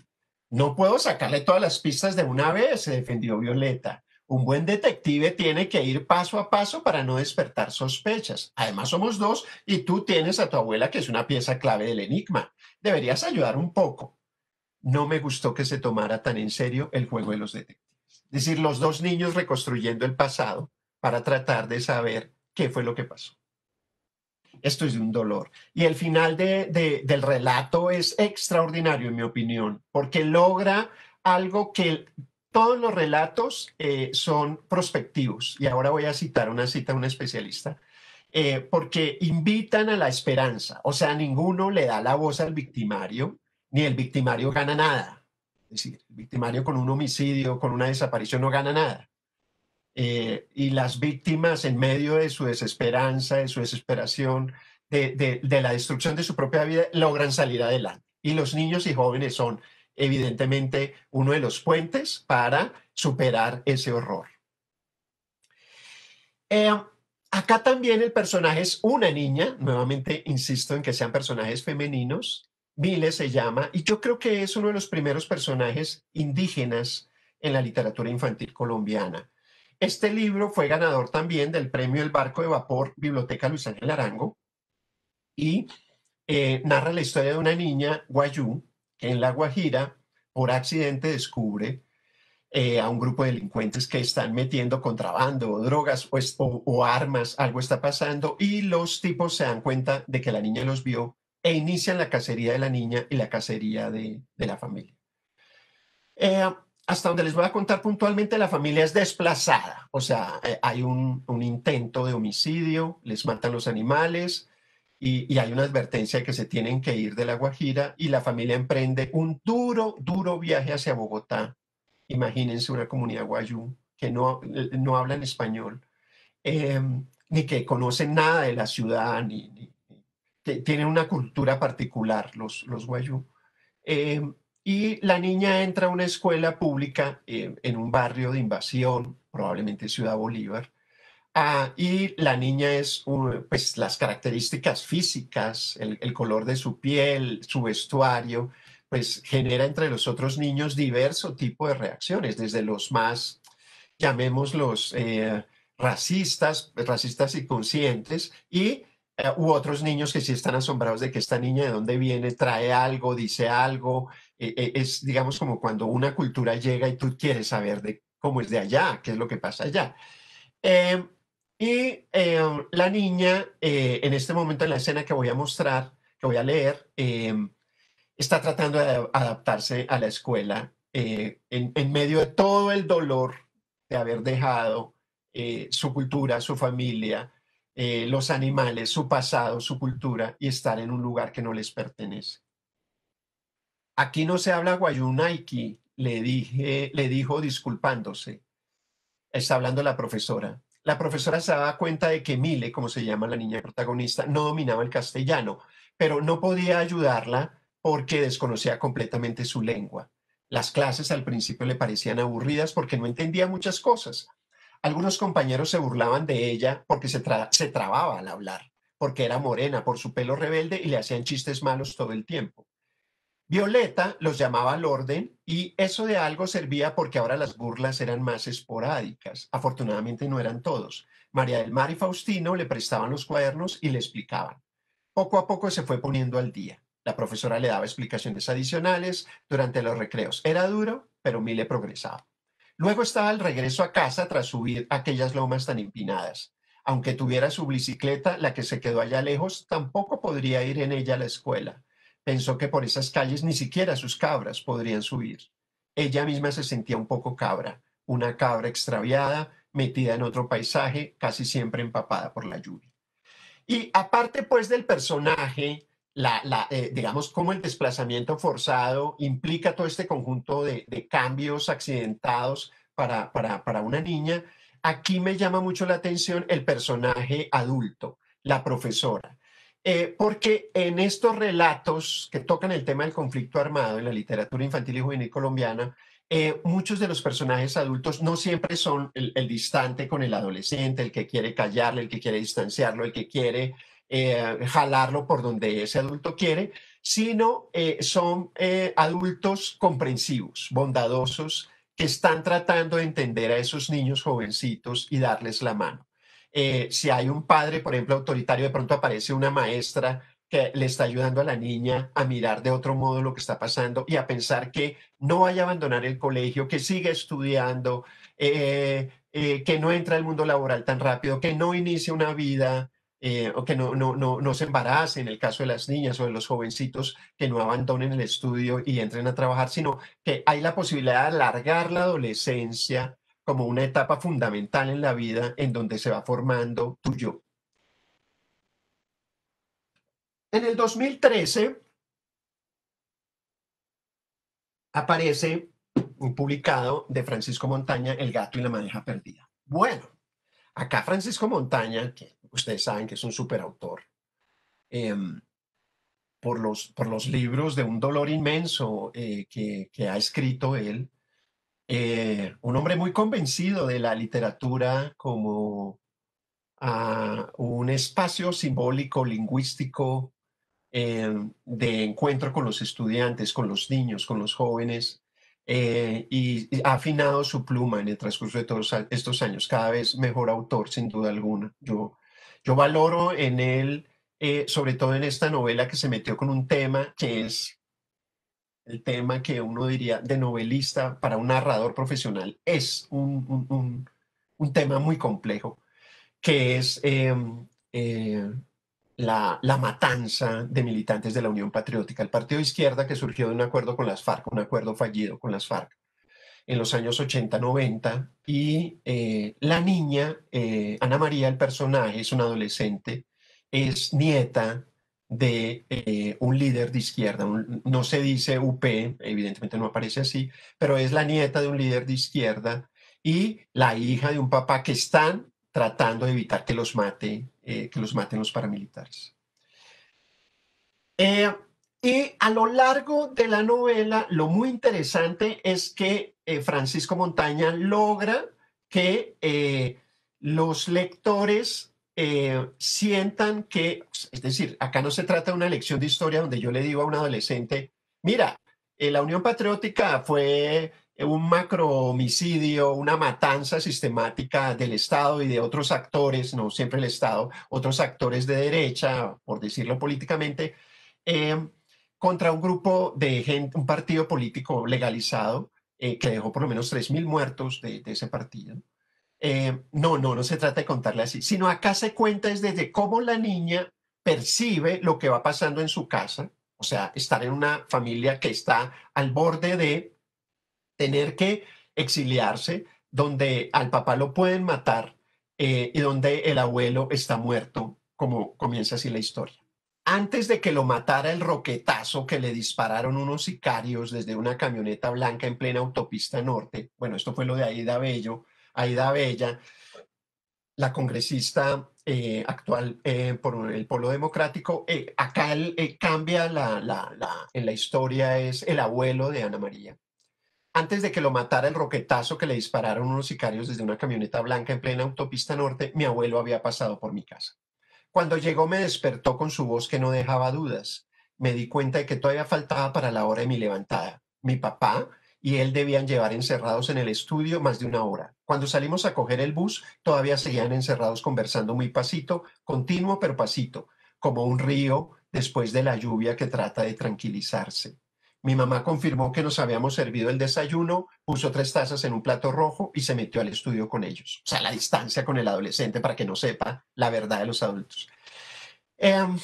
No puedo sacarle todas las pistas de una vez, se defendió Violeta. Un buen detective tiene que ir paso a paso para no despertar sospechas. Además somos dos y tú tienes a tu abuela que es una pieza clave del enigma. Deberías ayudar un poco. No me gustó que se tomara tan en serio el juego de los detectives. Es decir, los dos niños reconstruyendo el pasado para tratar de saber qué fue lo que pasó esto es de un dolor. Y el final de, del relato es extraordinario, en mi opinión, porque logra algo que todos los relatos eh, son prospectivos. Y ahora voy a citar una cita de un especialista. Eh, porque invitan a la esperanza, o sea, ninguno le da la voz al victimario, ni el victimario gana nada. Es decir, el victimario con un homicidio, con una desaparición no gana nada. Eh, y las víctimas en medio de su desesperanza, de su desesperación, de, la destrucción de su propia vida, logran salir adelante. Y los niños y jóvenes son evidentemente uno de los puentes para superar ese horror. Eh, acá también el personaje es una niña, nuevamente insisto en que sean personajes femeninos, Mile se llama, y yo creo que es uno de los primeros personajes indígenas en la literatura infantil colombiana. Este libro fue ganador también del premio El Barco de Vapor, Biblioteca Luis Ángel Arango, y eh, narra la historia de una niña, Guayú, que en La Guajira, por accidente, descubre eh, a un grupo de delincuentes que están metiendo contrabando pues, o drogas o, armas, algo está pasando, y los tipos se dan cuenta de que la niña los vio e inician la cacería de la niña y la cacería de, la familia. Eh, hasta donde les voy a contar puntualmente, la familia es desplazada, o sea, eh, hay un, intento de homicidio, les matan los animales y, hay una advertencia de que se tienen que ir de La Guajira y la familia emprende un duro, duro viaje hacia Bogotá. Imagínense una comunidad guayú que no, eh, no en español, eh, ni que conocen nada de la ciudad, ni, que tienen una cultura particular los, los guayú. Y la niña entra a una escuela pública eh, en un barrio de invasión, probablemente Ciudad Bolívar, ah, y la niña es, pues, las características físicas, el, color de su piel, su vestuario, pues genera entre los otros niños diverso tipo de reacciones, desde los más, llamémoslos, eh, racistas, racistas y conscientes, eh, y u otros niños que sí están asombrados de que esta niña de dónde viene, trae algo, dice algo, e, e, es, digamos, como cuando una cultura llega y tú quieres saber de cómo es de allá, qué es lo que pasa allá. Em, y em, la niña, eh, en este momento en la escena que voy a mostrar, que voy a leer, em, está tratando de adaptarse a la escuela eh, en, medio de todo el dolor de haber dejado eh, su cultura, su familia, los animales, su pasado, su cultura y estar en un lugar que no les pertenece. Aquí no se habla Guayunaiki, le, dije, le dijo disculpándose. Está hablando la profesora. La profesora se daba cuenta de que Mile, como se llama la niña protagonista, no dominaba el castellano, pero no podía ayudarla porque desconocía completamente su lengua. Las clases al principio le parecían aburridas porque no entendía muchas cosas. Algunos compañeros se burlaban de ella porque se, se trababa al hablar, porque era morena por su pelo rebelde y le hacían chistes malos todo el tiempo. Violeta los llamaba al orden y eso de algo servía porque ahora las burlas eran más esporádicas. Afortunadamente no eran todos. María del Mar y Faustino le prestaban los cuadernos y le explicaban. Poco a poco se fue poniendo al día. La profesora le daba explicaciones adicionales durante los recreos. Era duro, pero Mile progresaba. Luego estaba el regreso a casa tras subir aquellas lomas tan empinadas. Aunque tuviera su bicicleta, la que se quedó allá lejos, tampoco podría ir en ella a la escuela. Pensó que por esas calles ni siquiera sus cabras podrían subir. Ella misma se sentía un poco cabra, una cabra extraviada, metida en otro paisaje, casi siempre empapada por la lluvia. Y aparte pues del personaje, la, eh, digamos, cómo el desplazamiento forzado implica todo este conjunto de, cambios accidentados para, para, una niña, aquí me llama mucho la atención el personaje adulto, la profesora. Eh, porque en estos relatos que tocan el tema del conflicto armado en la literatura infantil y juvenil colombiana, eh, muchos de los personajes adultos no siempre son el, distante con el adolescente, el que quiere callarle, el que quiere distanciarlo, el que quiere eh, jalarlo por donde ese adulto quiere, sino son adultos comprensivos, bondadosos, que están tratando de entender a esos niños jovencitos y darles la mano. Eh, si hay un padre, por ejemplo, autoritario, de pronto aparece una maestra que le está ayudando a la niña a mirar de otro modo lo que está pasando y a pensar que no vaya a abandonar el colegio, que siga estudiando, eh, eh, que no entra al mundo laboral tan rápido, que no inicie una vida o que no, no, no, no, se embarace en el caso de las niñas o de los jovencitos que no abandonen el estudio y entren a trabajar, sino que hay la posibilidad de alargar la adolescencia como una etapa fundamental en la vida en donde se va formando tu yo. En el 2013 aparece un publicado de Francisco Montaña, El gato y la maneja perdida. Bueno, acá Francisco Montaña, que ustedes saben que es un superautor, autor em, por, los, por los libros de un dolor inmenso eh, que, que ha escrito él, eh, un hombre muy convencido de la literatura como ah, un espacio simbólico, lingüístico, eh, de encuentro con los estudiantes, con los niños, con los jóvenes, eh, y, ha afinado su pluma en el transcurso de todos estos años, cada vez mejor autor, sin duda alguna. Yo, yo valoro en él, sobre todo en esta novela que se metió con un tema que es el tema que uno diría de novelista para un narrador profesional es un, tema muy complejo, que es em, eh, la, matanza de militantes de la Unión Patriótica, el partido de izquierda que surgió de un acuerdo con las FARC, un acuerdo fallido con las FARC en los años 80-90, y eh, la niña, eh, Ana María, el personaje, es una adolescente, es nieta de eh, un líder de izquierda. no se dice UP, evidentemente no aparece así, pero es la nieta de un líder de izquierda y la hija de un papá que están tratando de evitar que los, mate, eh, que los maten los paramilitares. Eh, y a lo largo de la novela, lo muy interesante es que Francisco Montaña logra que los lectores eh, sientan que, pues, es decir, acá no se trata de una lección de historia donde yo le digo a un adolescente, mira, eh, la Unión Patriótica fue un macro homicidio, una matanza sistemática del Estado y de otros actores, no siempre el Estado, otros actores de derecha, por decirlo políticamente, eh, contra un grupo de gente, un partido político legalizado que dejó por lo menos 3.000 muertos de ese partido. Eh, no, no, no se trata de contarle así, sino acá se cuenta es desde cómo la niña percibe lo que va pasando en su casa, o sea, estar en una familia que está al borde de tener que exiliarse, donde al papá lo pueden matar eh, y donde el abuelo está muerto, como comienza así la historia. Antes de que lo matara el roquetazo que le dispararon unos sicarios desde una camioneta blanca en plena autopista norte, bueno, esto fue lo de Aida Bello, Aida Bella, la congresista eh, actual eh, por el Polo Democrático, eh, acá el, cambia en la historia, es el abuelo de Ana María. Antes de que lo matara el roquetazo que le dispararon unos sicarios desde una camioneta blanca en plena autopista norte, mi abuelo había pasado por mi casa. Cuando llegó me despertó con su voz que no dejaba dudas. Me di cuenta de que todavía faltaba para la hora de mi levantada. Mi papá, y él debían llevar encerrados en el estudio más de una hora. Cuando salimos a coger el bus, todavía seguían encerrados conversando muy pasito, continuo pero pasito, como un río después de la lluvia que trata de tranquilizarse. Mi mamá confirmó que nos habíamos servido el desayuno, puso tres tazas en un plato rojo y se metió al estudio con ellos. O sea, la distancia con el adolescente para que no sepa la verdad de los adultos. Em,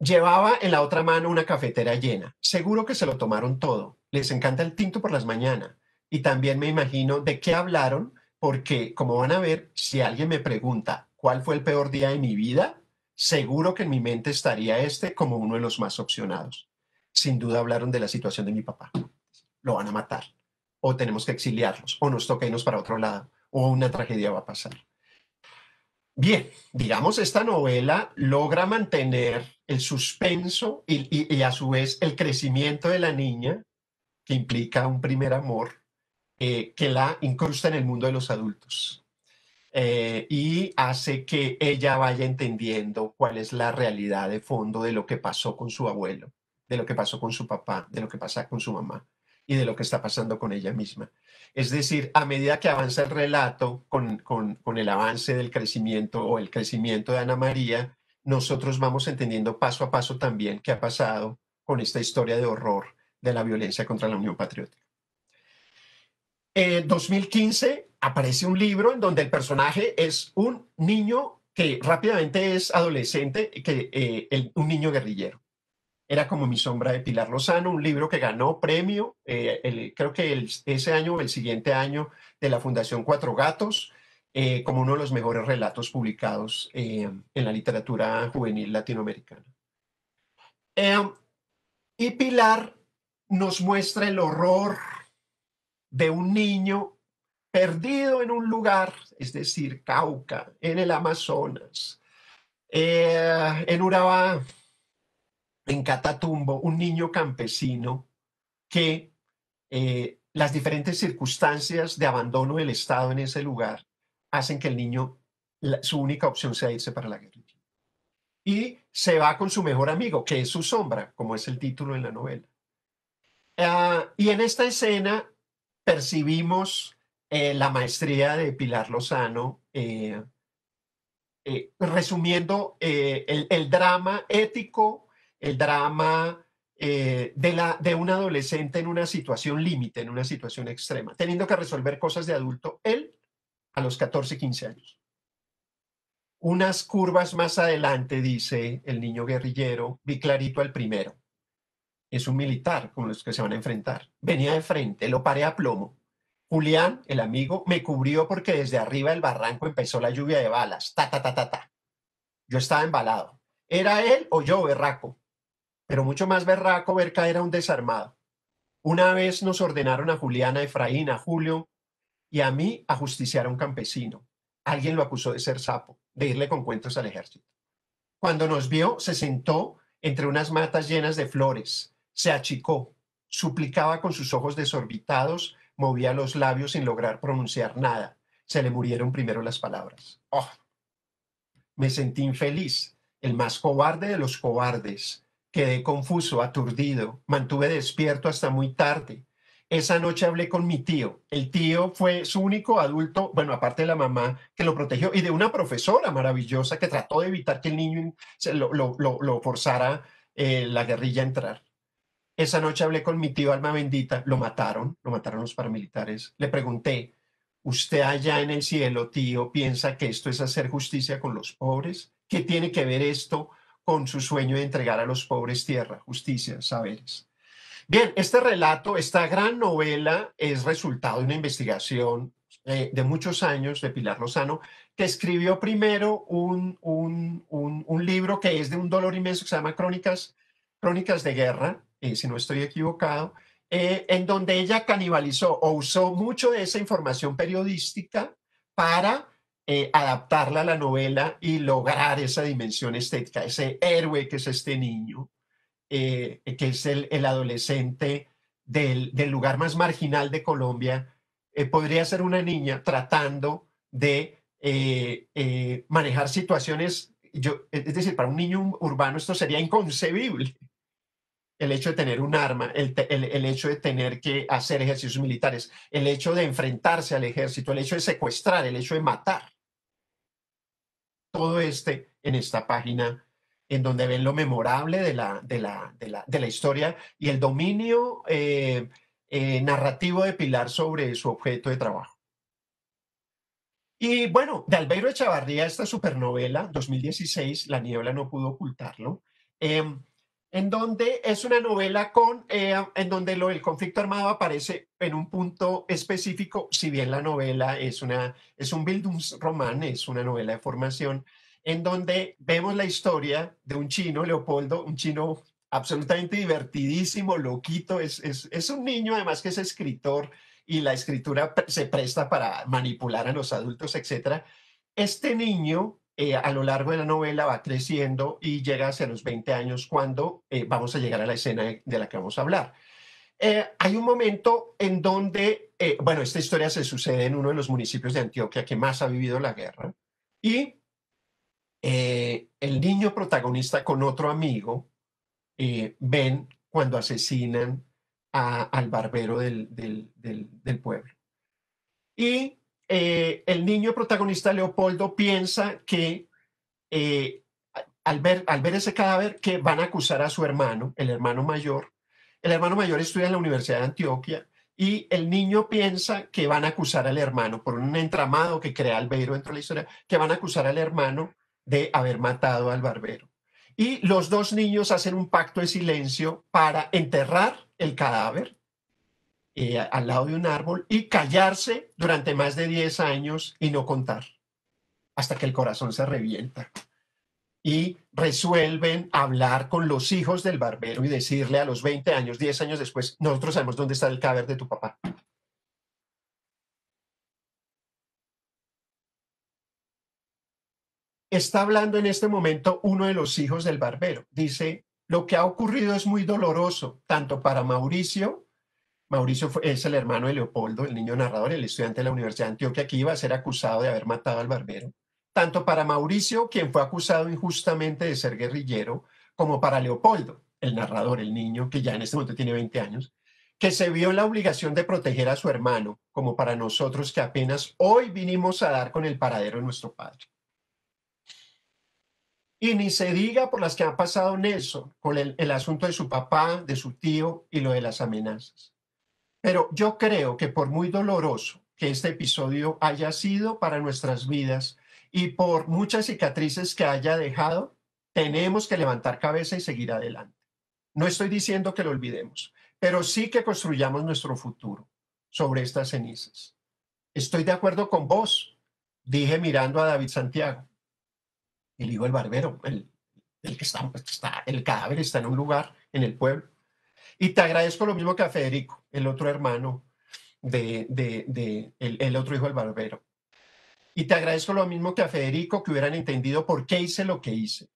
llevaba en la otra mano una cafetera llena. Seguro que se lo tomaron todo les encanta el tinto por las mañanas. Y también me imagino de qué hablaron, porque como van a ver, si alguien me pregunta cuál fue el peor día de mi vida, seguro que en mi mente estaría este como uno de los más opcionados. Sin duda hablaron de la situación de mi papá. Lo van a matar. O tenemos que exiliarlos. O nos toca irnos para otro lado. O una tragedia va a pasar. Bien, digamos, esta novela logra mantener el suspenso y, y, a su vez el crecimiento de la niña que implica un primer amor, eh, que la incrusta en el mundo de los adultos eh, y hace que ella vaya entendiendo cuál es la realidad de fondo de lo que pasó con su abuelo, de lo que pasó con su papá, de lo que pasa con su mamá y de lo que está pasando con ella misma. Es decir, a medida que avanza el relato, con, con, el avance del crecimiento o el crecimiento de Ana María, nosotros vamos entendiendo paso a paso también qué ha pasado con esta historia de horror de la violencia contra la Unión Patriótica. En 2015 aparece un libro en donde el personaje es un niño que rápidamente es adolescente, que, eh, un niño guerrillero. Era como Mi sombra de Pilar Lozano, un libro que ganó premio, eh, creo que ese año o el siguiente año, de la Fundación Cuatro Gatos, eh, como uno de los mejores relatos publicados en la literatura juvenil latinoamericana. y Pilar nos muestra el horror de un niño perdido en un lugar, es decir, Cauca, en el Amazonas, eh, en Urabá, en Catatumbo, un niño campesino que eh, las diferentes circunstancias de abandono del Estado en ese lugar hacen que el niño, su única opción sea irse para la guerrilla. Y se va con su mejor amigo, que es su sombra, como es el título de la novela. Ah, y en esta escena percibimos eh, la maestría de Pilar Lozano, eh, eh, resumiendo el, drama ético, el drama de, la, de un adolescente en una situación límite, en una situación extrema, teniendo que resolver cosas de adulto él a los 14, 15 años. Unas curvas más adelante, dice el niño guerrillero, vi clarito al primero es un militar con los que se van a enfrentar. Venía de frente, lo paré a plomo. Julián, el amigo, me cubrió porque desde arriba del barranco empezó la lluvia de balas. Ta, ta, ta, ta, ta. Yo estaba embalado. ¿Era él o yo, berraco? Pero mucho más berraco ver caer a un desarmado. Una vez nos ordenaron a Julián, a Efraín, a Julio y a mí a justiciar a un campesino. Alguien lo acusó de ser sapo, de irle con cuentos al ejército. Cuando nos vio, se sentó entre unas matas llenas de flores, se achicó, suplicaba con sus ojos desorbitados, movía los labios sin lograr pronunciar nada. Se le murieron primero las palabras. Oh. Me sentí infeliz, el más cobarde de los cobardes. Quedé confuso, aturdido, mantuve despierto hasta muy tarde. Esa noche hablé con mi tío. El tío fue su único adulto, bueno, aparte de la mamá que lo protegió, y de una profesora maravillosa que trató de evitar que el niño lo, forzara eh, la guerrilla a entrar. Esa noche hablé con mi tío Alma Bendita, lo mataron, lo mataron los paramilitares. Le pregunté, ¿usted allá en el cielo, tío, piensa que esto es hacer justicia con los pobres? ¿Qué tiene que ver esto con su sueño de entregar a los pobres tierra, justicia, saberes? Bien, este relato, esta gran novela es resultado de una investigación eh, de muchos años de Pilar Lozano, que escribió primero un, un, un, libro que es de un dolor inmenso que se llama Crónicas, Crónicas de Guerra, eh, si no estoy equivocado, eh, en donde ella canibalizó o usó mucho de esa información periodística para eh, adaptarla a la novela y lograr esa dimensión estética, ese héroe que es este niño, que es el, el adolescente del, del, lugar más marginal de Colombia, podría ser una niña tratando de manejar situaciones yo, es decir, para un niño urbano esto sería inconcebible, el hecho de tener un arma, el, hecho de tener que hacer ejercicios militares, el hecho de enfrentarse al ejército, el hecho de secuestrar, el hecho de matar. Todo este en esta página en donde ven lo memorable de la, de la, de la, de la historia y el dominio eh, eh, narrativo de Pilar sobre su objeto de trabajo. Y bueno, de Albeiro Echavarría, esta supernovela, 2016, La niebla no pudo ocultarlo, em, en donde es una novela con, eh, en donde lo el conflicto armado aparece en un punto específico, si bien la novela es, una, es un Bildungsroman, es una novela de formación, en donde vemos la historia de un chino, Leopoldo, un chino absolutamente divertidísimo, loquito, es, es, es un niño además que es escritor y la escritura se presta para manipular a los adultos, etc. Este niño eh, a lo largo de la novela va creciendo y llega hacia los 20 años cuando eh, vamos a llegar a la escena de, la que vamos a hablar. Eh, hay un momento en donde, bueno, esta historia se sucede en uno de los municipios de Antioquia que más ha vivido la guerra y el niño protagonista con otro amigo ven cuando asesinan al barbero del, del pueblo. Y eh, el niño protagonista Leopoldo piensa que eh, al, ver, al ver ese cadáver que van a acusar a su hermano, el hermano mayor. El hermano mayor estudia en la Universidad de Antioquia y el niño piensa que van a acusar al hermano por un entramado que crea Albeiro dentro de la historia, que van a acusar al hermano de haber matado al barbero. Y los dos niños hacen un pacto de silencio para enterrar el cadáver eh, al lado de un árbol y callarse durante más de 10 años y no contar, hasta que el corazón se revienta. Y resuelven hablar con los hijos del barbero y decirle a los 20 años, 10 años después, nosotros sabemos dónde está el cadáver de tu papá. Está hablando en este momento uno de los hijos del barbero. Dice, lo que ha ocurrido es muy doloroso, tanto para Mauricio Mauricio es el hermano de Leopoldo, el niño narrador, el estudiante de la Universidad de Antioquia, que iba a ser acusado de haber matado al barbero. Tanto para Mauricio, quien fue acusado injustamente de ser guerrillero, como para Leopoldo, el narrador, el niño, que ya en este momento tiene 20 años, que se vio la obligación de proteger a su hermano, como para nosotros que apenas hoy vinimos a dar con el paradero de nuestro padre. Y ni se diga por las que ha pasado Nelson con el, el asunto de su papá, de su tío y lo de las amenazas. Pero yo creo que por muy doloroso que este episodio haya sido para nuestras vidas y por muchas cicatrices que haya dejado, tenemos que levantar cabeza y seguir adelante. No estoy diciendo que lo olvidemos, pero sí que construyamos nuestro futuro sobre estas cenizas. Estoy de acuerdo con vos, dije mirando a David Santiago. El hijo del barbero, el, el cadáver está en un lugar en el pueblo. Y te agradezco lo mismo que a Federico, el otro hermano, de, el, otro hijo del barbero. Y te agradezco lo mismo que a Federico que hubieran entendido por qué hice lo que hice.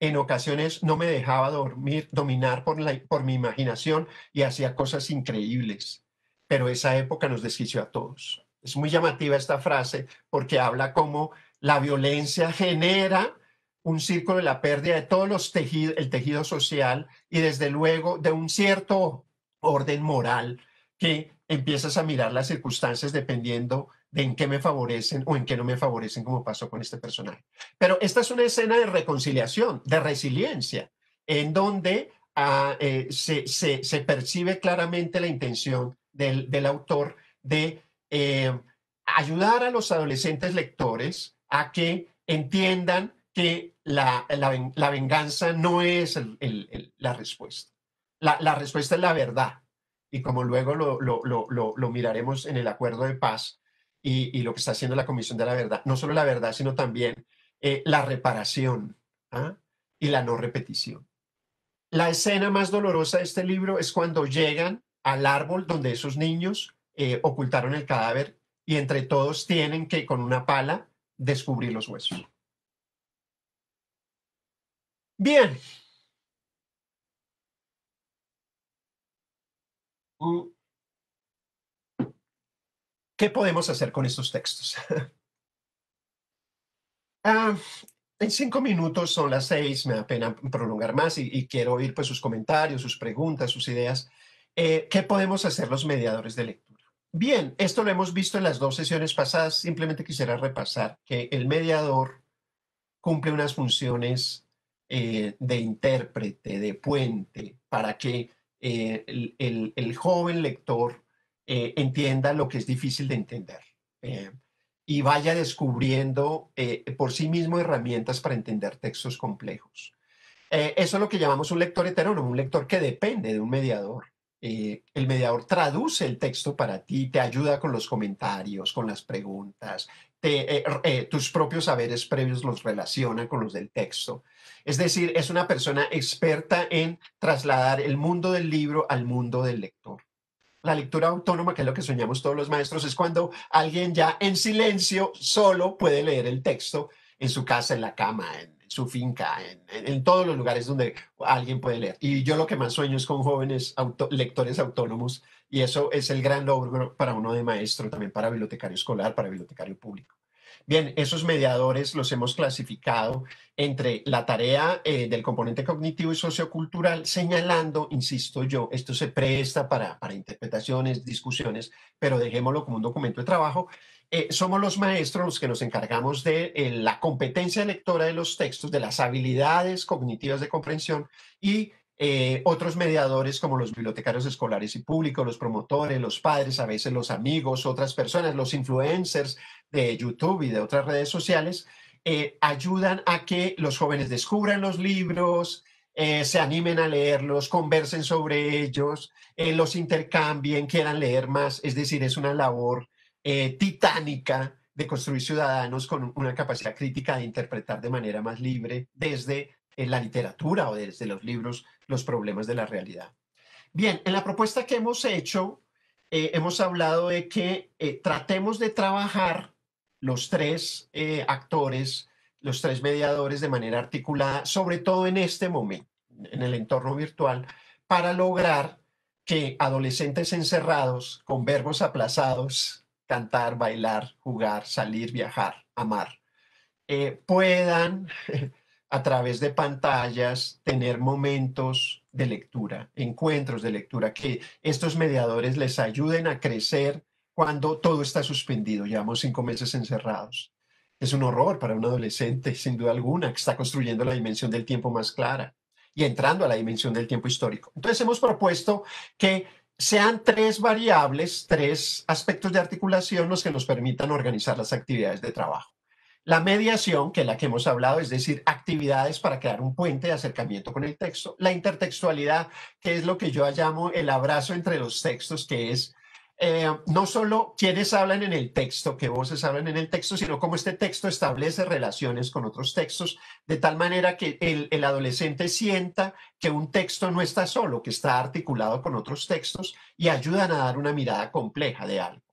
En ocasiones no me dejaba dormir, dominar por, por mi imaginación y hacía cosas increíbles. Pero esa época nos desquició a todos. Es muy llamativa esta frase porque habla cómo la violencia genera un círculo de la pérdida de todos los tejidos, el tejido social y desde luego de un cierto orden moral que empiezas a mirar las circunstancias dependiendo de en qué me favorecen o en qué no me favorecen, como pasó con este personaje. Pero esta es una escena de reconciliación, de resiliencia, en donde ah, eh, se, percibe claramente la intención del, autor de eh, ayudar a los adolescentes lectores a que entiendan que la, la, venganza no es la respuesta. La, la, respuesta es la verdad. Y como luego lo, lo, lo, lo miraremos en el acuerdo de paz y, y, lo que está haciendo la Comisión de la Verdad, no solo la verdad, sino también eh, la reparación ¿ah? y la no repetición. La escena más dolorosa de este libro es cuando llegan al árbol donde esos niños eh, ocultaron el cadáver y entre todos tienen que con una pala descubrir los huesos. Bien. Mm. ¿Qué podemos hacer con estos textos? Ah, en cinco minutos son las seis, me da pena prolongar más y, quiero oír pues sus comentarios, sus preguntas, sus ideas. Eh, ¿Qué podemos hacer los mediadores de lectura? Bien, esto lo hemos visto en las dos sesiones pasadas, simplemente quisiera repasar que el mediador cumple unas funciones eh, de intérprete, de puente, para que eh, el, joven lector eh, entienda lo que es difícil de entender y vaya descubriendo por sí mismo herramientas para entender textos complejos. eso es lo que llamamos un lector heterónomo, un lector que depende de un mediador. el mediador traduce el texto para ti, te ayuda con los comentarios, con las preguntas, tus propios saberes previos los relaciona con los del texto. Es decir, es una persona experta en trasladar el mundo del libro al mundo del lector. La lectura autónoma, que es lo que soñamos todos los maestros, es cuando alguien ya en silencio solo puede leer el texto en su casa, en la cama, en su finca, en, todos los lugares donde alguien puede leer. Y yo lo que más sueño es con jóvenes lectores autónomos y eso es el gran logro para uno de maestro, también para bibliotecario escolar, para bibliotecario público. Bien, esos mediadores los hemos clasificado entre la tarea eh, del componente cognitivo y sociocultural, señalando, insisto yo, esto se presta para, para interpretaciones, discusiones, pero dejémoslo como un documento de trabajo. Eh, somos los maestros los que nos encargamos de eh, la competencia lectora de los textos, de las habilidades cognitivas de comprensión y eh, otros mediadores como los bibliotecarios escolares y públicos, los promotores, los padres, a veces los amigos, otras personas, los influencers de YouTube y de otras redes sociales, eh, ayudan a que los jóvenes descubran los libros, eh, se animen a leerlos, conversen sobre ellos, los intercambien, quieran leer más. Es decir, es una labor titánica de construir ciudadanos con una capacidad crítica de interpretar de manera más libre desde en la literatura o desde los libros los problemas de la realidad. Bien, en la propuesta que hemos hecho, eh, hemos hablado de que eh, tratemos de trabajar los tres eh, actores, los tres mediadores de manera articulada, sobre todo en este momento, en el entorno virtual, para lograr que adolescentes encerrados, con verbos aplazados, cantar, bailar, jugar, salir, viajar, amar, puedan a través de pantallas tener momentos de lectura, encuentros de lectura, que estos mediadores les ayuden a crecer cuando todo está suspendido. Llevamos cinco meses encerrados. Es un horror para un adolescente, sin duda alguna, que está construyendo la dimensión del tiempo más clara y entrando a la dimensión del tiempo histórico. Entonces hemos propuesto que sean tres variables, tres aspectos de articulación los que nos permitan organizar las actividades de trabajo. La mediación, que es la que hemos hablado, es decir, actividades para crear un puente de acercamiento con el texto. La intertextualidad, que es lo que yo llamo el abrazo entre los textos, que es eh, no solo quienes hablan en el texto, qué voces hablan en el texto, sino cómo este texto establece relaciones con otros textos, de tal manera que el, el adolescente sienta que un texto no está solo, que está articulado con otros textos y ayudan a dar una mirada compleja de algo.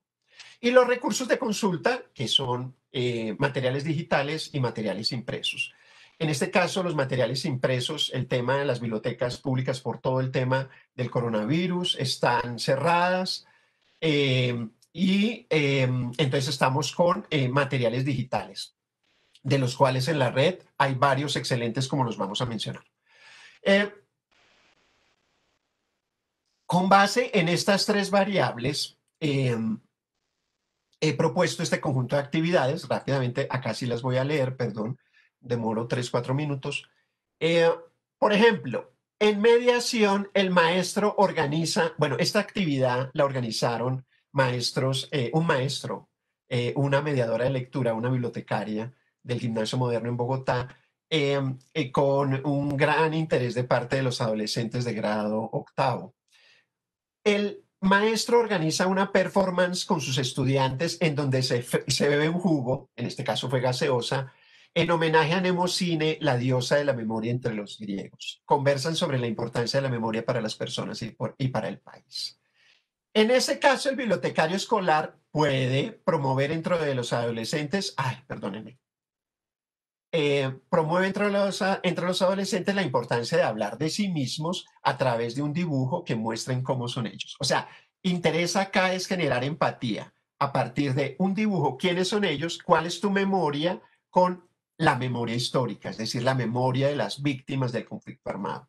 Y los recursos de consulta, que son eh, materiales digitales y materiales impresos. En este caso, los materiales impresos, el tema de las bibliotecas públicas por todo el tema del coronavirus, están cerradas eh, y eh, entonces estamos con materiales digitales, de los cuales en la red hay varios excelentes como los vamos a mencionar. con base en estas tres variables, he propuesto este conjunto de actividades, rápidamente, acá sí las voy a leer, perdón, demoro tres, cuatro minutos. Eh, por ejemplo, en mediación el maestro organiza, bueno, esta actividad la organizaron maestros, eh, un maestro, eh, una mediadora de lectura, una bibliotecaria del gimnasio moderno en Bogotá, con un gran interés de parte de los adolescentes de grado octavo. El maestro organiza una performance con sus estudiantes en donde se, bebe un jugo, en este caso fue gaseosa, en homenaje a Nemocine, la diosa de la memoria entre los griegos. Conversan sobre la importancia de la memoria para las personas y, y para el país. En ese caso, el bibliotecario escolar puede promover dentro de los adolescentes, ay, perdónenme, eh, promueve entre los, entre los adolescentes la importancia de hablar de sí mismos a través de un dibujo que muestren cómo son ellos. O sea, interesa acá es generar empatía a partir de un dibujo, quiénes son ellos, cuál es tu memoria con la memoria histórica, es decir, la memoria de las víctimas del conflicto armado.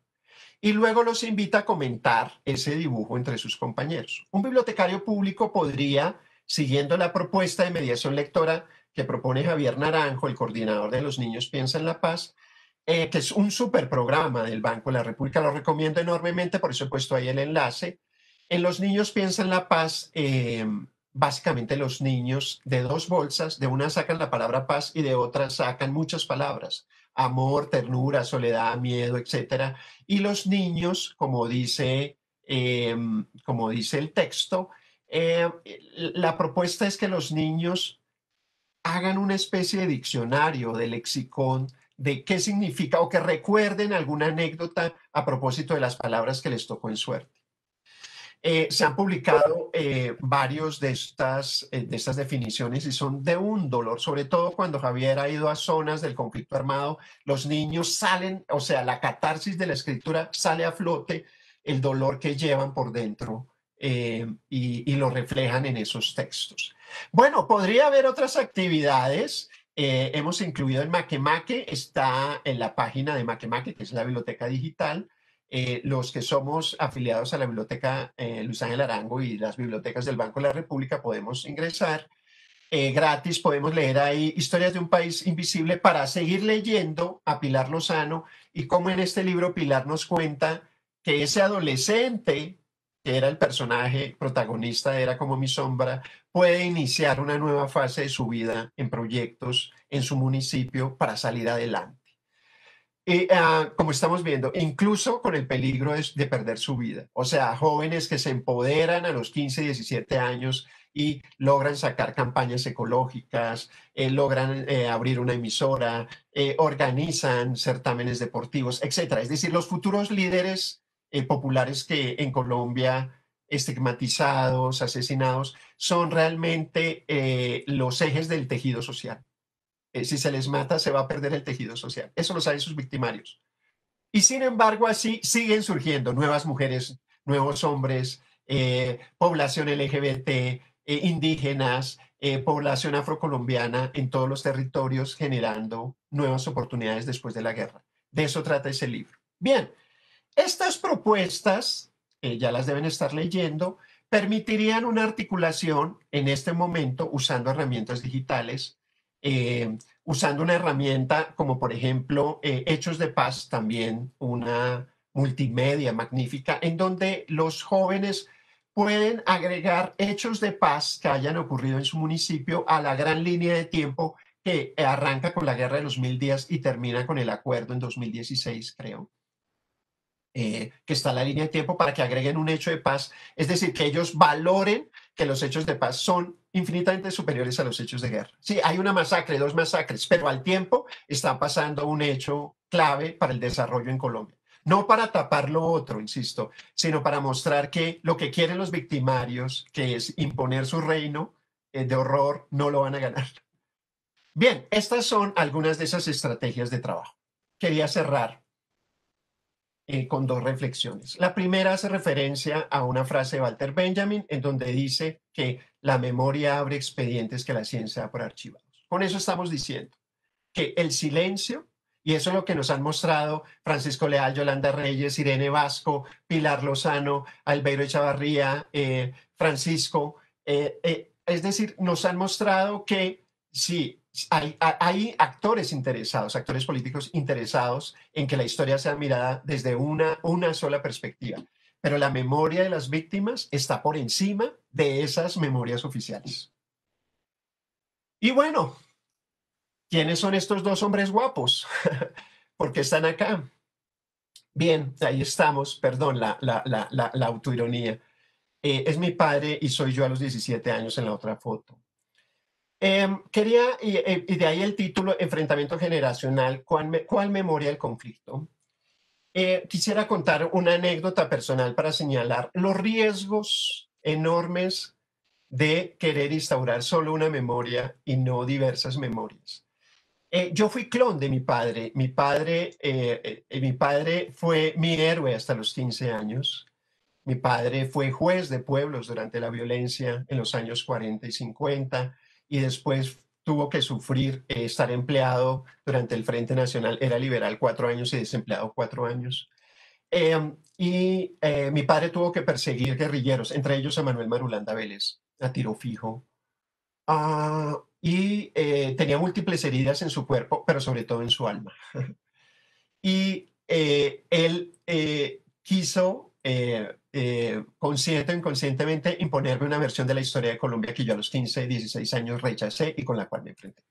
Y luego los invita a comentar ese dibujo entre sus compañeros. Un bibliotecario público podría, siguiendo la propuesta de mediación lectora, que propone Javier Naranjo, el coordinador de Los Niños Piensa en la Paz, eh, que es un super programa del Banco de la República, lo recomiendo enormemente, por eso he puesto ahí el enlace. En Los Niños Piensa en la Paz, eh, básicamente los niños de dos bolsas, de una sacan la palabra paz y de otra sacan muchas palabras, amor, ternura, soledad, miedo, etc. Y los niños, como dice, em, como dice el texto, eh, la propuesta es que los niños hagan una especie de diccionario, de lexicón, de qué significa o que recuerden alguna anécdota a propósito de las palabras que les tocó en suerte. Eh, se han publicado eh, varios de estas, eh, de estas definiciones y son de un dolor, sobre todo cuando Javier ha ido a zonas del conflicto armado, los niños salen, o sea, la catarsis de la escritura sale a flote, el dolor que llevan por dentro eh, y, lo reflejan en esos textos. Bueno, podría haber otras actividades. Eh, hemos incluido el Makemake, está en la página de Makemake, que es la biblioteca digital. Eh, los que somos afiliados a la biblioteca Luis Ángel Arango y las bibliotecas del Banco de la República podemos ingresar. gratis, podemos leer ahí Historias de un País Invisible para seguir leyendo a Pilar Lozano y cómo en este libro Pilar nos cuenta que ese adolescente que era el personaje protagonista, era como mi sombra, puede iniciar una nueva fase de su vida en proyectos en su municipio para salir adelante. Y, ah, como estamos viendo, incluso con el peligro de, perder su vida. O sea, jóvenes que se empoderan a los 15, 17 años y logran sacar campañas ecológicas, eh, logran eh, abrir una emisora, eh, organizan certámenes deportivos, etc. Es decir, los futuros líderes eh, populares que en Colombia estigmatizados, asesinados, son realmente eh, los ejes del tejido social. Eh, si se les mata, se va a perder el tejido social. Eso lo saben sus victimarios. Y sin embargo, así siguen surgiendo nuevas mujeres, nuevos hombres, población LGBT, indígenas, población afrocolombiana en todos los territorios, generando nuevas oportunidades después de la guerra. De eso trata ese libro. Bien, estas propuestas, ya las deben estar leyendo, permitirían una articulación en este momento usando herramientas digitales, eh, usando una herramienta como por ejemplo eh, Hechos de Paz, también una multimedia magnífica, en donde los jóvenes pueden agregar hechos de paz que hayan ocurrido en su municipio a la gran línea de tiempo que arranca con la Guerra de los Mil Días y termina con el acuerdo en 2016, creo. Eh, que está la línea de tiempo para que agreguen un hecho de paz, es decir, que ellos valoren que los hechos de paz son infinitamente superiores a los hechos de guerra. Sí, hay una masacre, dos masacres, pero al tiempo está pasando un hecho clave para el desarrollo en Colombia. No para tapar lo otro, insisto, sino para mostrar que lo que quieren los victimarios, que es imponer su reino eh, de horror, no lo van a ganar. Bien, estas son algunas de esas estrategias de trabajo. Quería cerrar eh, con dos reflexiones. La primera hace referencia a una frase de Walter Benjamin en donde dice que la memoria abre expedientes que la ciencia da por archivados. Con eso estamos diciendo que el silencio, y eso es lo que nos han mostrado Francisco Leal, Yolanda Reyes, Irene Vasco, Pilar Lozano, Albero Echavarría, eh, Francisco, eh, es decir, nos han mostrado que sí hay, actores interesados, actores políticos interesados en que la historia sea mirada desde una, una sola perspectiva, pero la memoria de las víctimas está por encima de esas memorias oficiales. Y bueno, ¿quiénes son estos dos hombres guapos? Porque están acá? Bien, ahí estamos, perdón la, la, la, autoironía. Eh, es mi padre y soy yo a los 17 años en la otra foto. Em, quería, y, de ahí el título, Enfrentamiento Generacional, ¿cuál, memoria del conflicto? Eh, quisiera contar una anécdota personal para señalar los riesgos enormes de querer instaurar solo una memoria y no diversas memorias. Eh, yo fui clon de mi padre. Mi padre, eh, mi padre fue mi héroe hasta los 15 años. Mi padre fue juez de pueblos durante la violencia en los años 40 y 50 y después tuvo que sufrir eh, estar empleado durante el Frente Nacional, era liberal cuatro años y desempleado cuatro años. Em, y eh, mi padre tuvo que perseguir guerrilleros, entre ellos a Manuel Marulanda Vélez, a tiro fijo. Ah, y eh, tenía múltiples heridas en su cuerpo, pero sobre todo en su alma. y él quiso eh, consciente o inconscientemente imponerme una versión de la historia de Colombia que yo a los 15, 16 años rechacé y con la cual me enfrenté.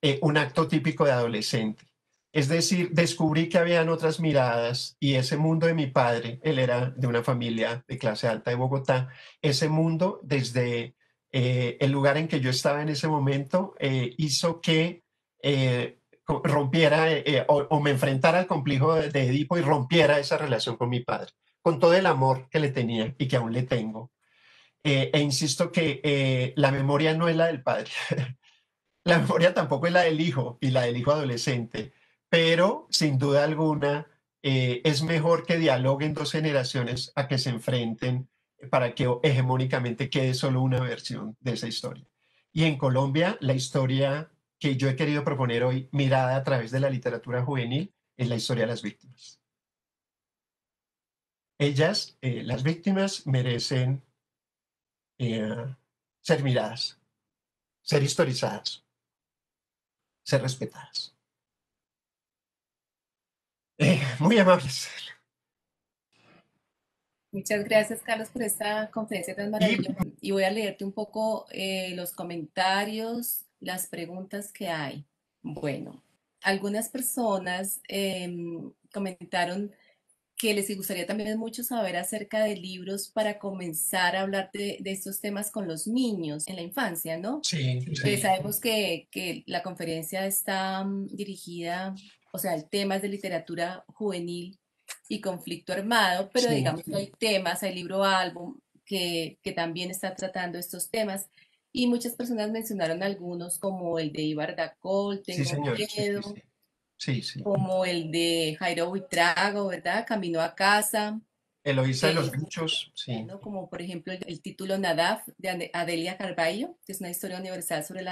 Eh, un acto típico de adolescente. Es decir, descubrí que habían otras miradas y ese mundo de mi padre, él era de una familia de clase alta de Bogotá, ese mundo desde eh, el lugar en que yo estaba en ese momento eh, hizo que eh, rompiera eh, eh, o, me enfrentara al complejo de, Edipo y rompiera esa relación con mi padre, con todo el amor que le tenía y que aún le tengo. Eh, e insisto que la memoria no es la del padre, la memoria tampoco es la del hijo y la del hijo adolescente, pero sin duda alguna es mejor que dialoguen dos generaciones a que se enfrenten para que hegemónicamente quede solo una versión de esa historia. Y en Colombia la historia que yo he querido proponer hoy, mirada a través de la literatura juvenil en la historia de las víctimas. Ellas, eh, las víctimas, merecen eh, ser miradas, ser historizadas, ser respetadas. Eh, muy amables. Muchas gracias, Carlos, por esta conferencia tan maravillosa. Y voy a leerte un poco los comentarios las preguntas que hay. Bueno, algunas personas em, comentaron que les gustaría también mucho saber acerca de libros para comenzar a hablar de, estos temas con los niños en la infancia, ¿no? Sí. Pues sabemos que, la conferencia está mm, dirigida, o sea, el tema de literatura juvenil y conflicto armado, pero digamos que hay temas, hay libro álbum que, que también está tratando estos temas y muchas personas mencionaron algunos como el de Dacol, Tengo como el de Jairo Buitrago, ¿verdad? Camino a casa. El Eloísa de los bichos, sí. Como por ejemplo el, título Nadaf de Adelia Carballo, que es una historia universal sobre,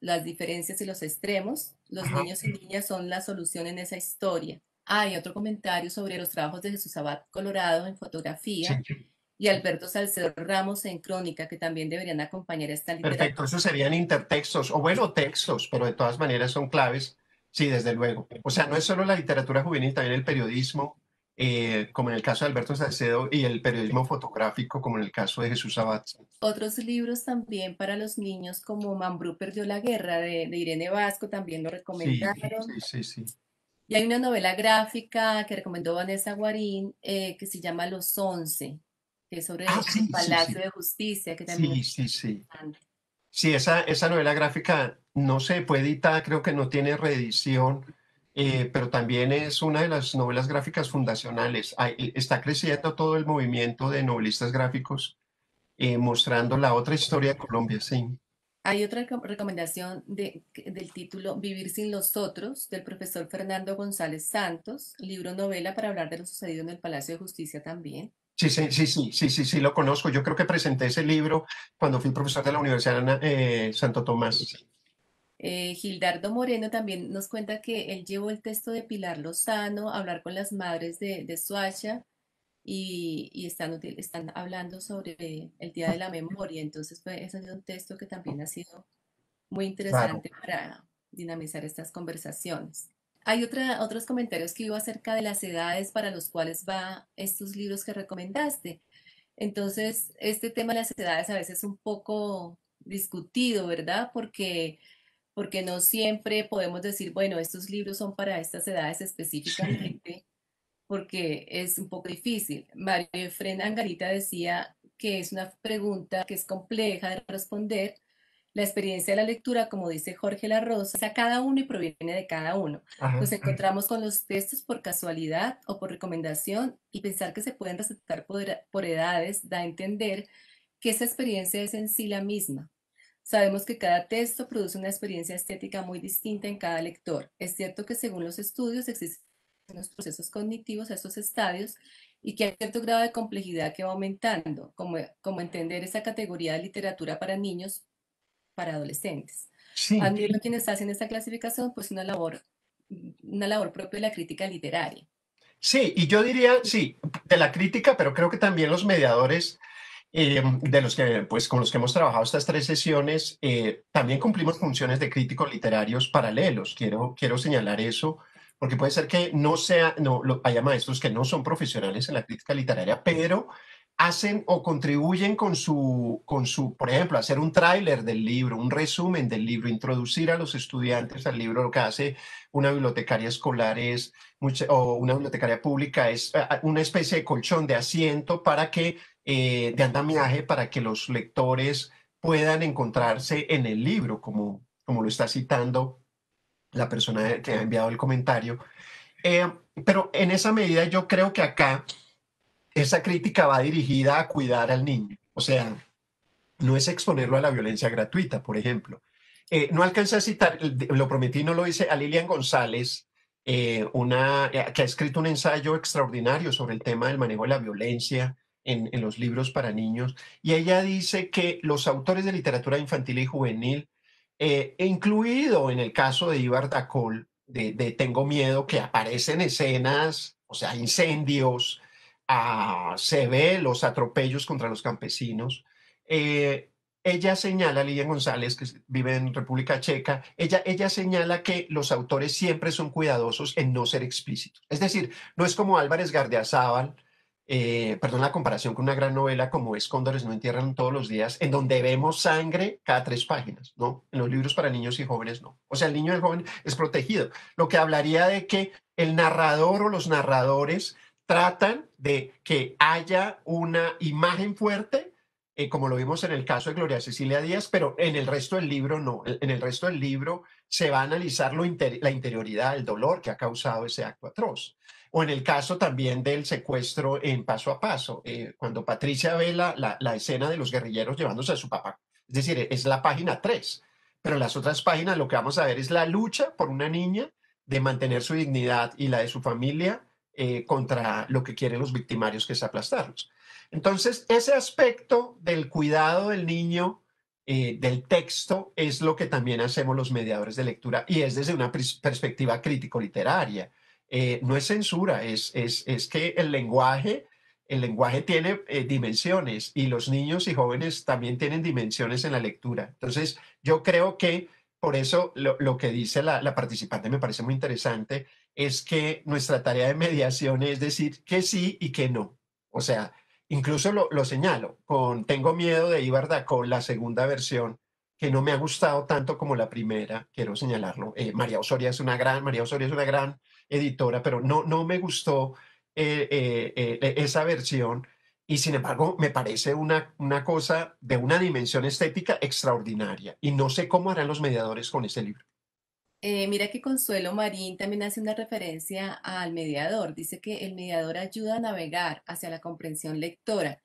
las diferencias y los extremos. Los niños y niñas son la solución en esa historia. Hay ah, y otro comentario sobre los trabajos de Jesús Abad Colorado en fotografía. Sí y Alberto Salcedo Ramos en Crónica, que también deberían acompañar esta literatura. Perfecto, esos serían intertextos, o bueno, textos, pero de todas maneras son claves, sí, desde luego. O sea, no es solo la literatura juvenil, también el periodismo, eh, como en el caso de Alberto Salcedo, y el periodismo fotográfico, como en el caso de Jesús Abad. Otros libros también para los niños, como Mambrú perdió la guerra, de, Irene Vasco, también lo recomendaron. sí, sí. sí. Y hay una novela gráfica que recomendó Vanessa Guarín eh, que se llama Los Once, que es sobre ah, el Palacio de Justicia, que también sí, sí, sí. Sí, esa, esa novela gráfica no se puede editar, creo que no tiene reedición, eh, pero también es una de las novelas gráficas fundacionales. está creciendo todo el movimiento de novelistas gráficos eh, mostrando la otra historia de Colombia, sí. Hay otra recomendación de, del título Vivir sin los otros del profesor Fernando González Santos, libro novela para hablar de lo sucedido en el Palacio de Justicia también. Sí, sí, sí, sí, sí, sí, lo conozco. Yo creo que presenté ese libro cuando fui profesor de la Universidad de eh, Santo Tomás. Eh, Gildardo Moreno también nos cuenta que él llevó el texto de Pilar Lozano a hablar con las madres de, de y, están, hablando sobre el Día de la Memoria. Entonces, pues, ese es un texto que también ha sido muy interesante para dinamizar estas conversaciones. Hay otros comentarios que iba acerca de las edades para los cuales va estos libros que recomendaste. Entonces, este tema de las edades a veces es un poco discutido, ¿verdad? Porque, porque no siempre podemos decir, bueno, estos libros son para estas edades específicamente, porque es un poco difícil. Mario Efren Angarita decía que es una pregunta que es compleja de responder la experiencia de la lectura, como dice Jorge Larrosa, es a cada uno y proviene de cada uno. Nos encontramos con los textos por casualidad o por recomendación y pensar que se pueden aceptar por, edades da a entender que esa experiencia es en sí la misma. Sabemos que cada texto produce una experiencia estética muy distinta en cada lector. Es cierto que según los estudios existen los procesos cognitivos a esos estadios y que hay cierto grado de complejidad que va aumentando, como, como entender esa categoría de literatura para niños para adolescentes. Sí. Admiro a quienes hacen esta clasificación, pues una labor, una labor propia de la crítica literaria. Sí, y yo diría, sí, de la crítica, pero creo que también los mediadores, eh, de los que, pues, con los que hemos trabajado estas tres sesiones, eh, también cumplimos funciones de críticos literarios paralelos. Quiero, quiero señalar eso, porque puede ser que no sea, no, lo, haya maestros que no son profesionales en la crítica literaria, pero hacen o contribuyen con su, con su, por ejemplo, hacer un tráiler del libro, un resumen del libro, introducir a los estudiantes al libro, lo que hace una bibliotecaria escolar es, o una bibliotecaria pública es eh, ah, una especie de colchón de asiento para que, eh, de andamiaje, para que los lectores puedan encontrarse en el libro, como, como lo está citando la persona que ha enviado el comentario. Eh, pero en esa medida yo creo que acá esa crítica va dirigida a cuidar al niño. O sea, no es exponerlo a la violencia gratuita, por ejemplo. Eh, no alcanza a citar, lo prometí, no lo hice, a Lilian González, eh, una, eh, que ha escrito un ensayo extraordinario sobre el tema del manejo de la violencia en, los libros para niños. Y ella dice que los autores de literatura infantil y juvenil, e incluido en el caso de Ibar Dacol, de, de Tengo Miedo, que aparecen escenas, o sea, incendios, Ah, se ve los atropellos contra los campesinos. Eh, ella señala, Lidia González, que vive en República Checa, ella, ella señala que los autores siempre son cuidadosos en no ser explícitos. Es decir, no es como Álvarez Gardeazábal, eh, perdón la comparación con una gran novela como es no entierran todos los días, en donde vemos sangre cada tres páginas, ¿no? En los libros para niños y jóvenes no. O sea, el niño y el joven es protegido. Lo que hablaría de que el narrador o los narradores tratan de que haya una imagen fuerte, eh, como lo vimos en el caso de Gloria Cecilia Díaz, pero en el resto del libro no. En el resto del libro se va a analizar la interioridad, el dolor que ha causado ese acto atroz. O en el caso también del secuestro en paso a paso, eh, cuando Patricia vela la, escena de los guerrilleros llevándose a su papá. Es decir, es la página 3, pero en las otras páginas lo que vamos a ver es la lucha por una niña de mantener su dignidad y la de su familia eh, contra lo que quieren los victimarios, que es aplastarlos. Entonces, ese aspecto del cuidado del niño, eh, del texto, es lo que también hacemos los mediadores de lectura y es desde una perspectiva crítico-literaria. Eh, no es censura, es, es, que el lenguaje, el lenguaje tiene dimensiones y los niños y jóvenes también tienen dimensiones en la lectura. Entonces, yo creo que por eso lo, que dice la, participante me parece muy interesante es que nuestra tarea de mediación es decir que sí y que no. O sea, incluso lo, señalo con Tengo miedo de con la segunda versión, que no me ha gustado tanto como la primera, quiero señalarlo. Eh, María Osoria es una gran, María es una gran editora, pero no, no me gustó eh, eh, e, esa versión y sin embargo me parece una, una cosa de una dimensión estética extraordinaria y no sé cómo harán los mediadores con ese libro. Eh, mira que Consuelo Marín también hace una referencia al mediador. Dice que el mediador ayuda a navegar hacia la comprensión lectora,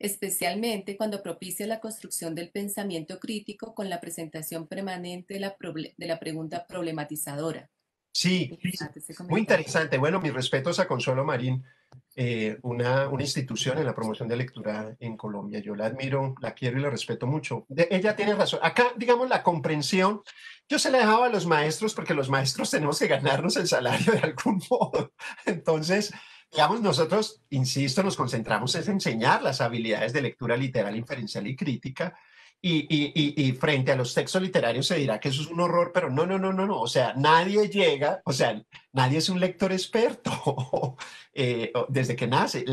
especialmente cuando propicia la construcción del pensamiento crítico con la presentación permanente de la pregunta problematizadora. Sí, muy interesante. Bueno, mis respetos a Consuelo Marín, eh, una, una, institución en la promoción de lectura en Colombia. Yo la admiro, la quiero y la respeto mucho. De, ella tiene razón. Acá, digamos, la comprensión, yo se la dejaba a los maestros porque los maestros tenemos que ganarnos el salario de algún modo. Entonces, digamos, nosotros, insisto, nos concentramos en enseñar las habilidades de lectura literal, inferencial y crítica y, y, y, frente a los textos literarios se dirá que eso es un horror, pero no, no, no, no, no. O sea, nadie llega, o sea, nadie es un lector experto eh, desde que nace.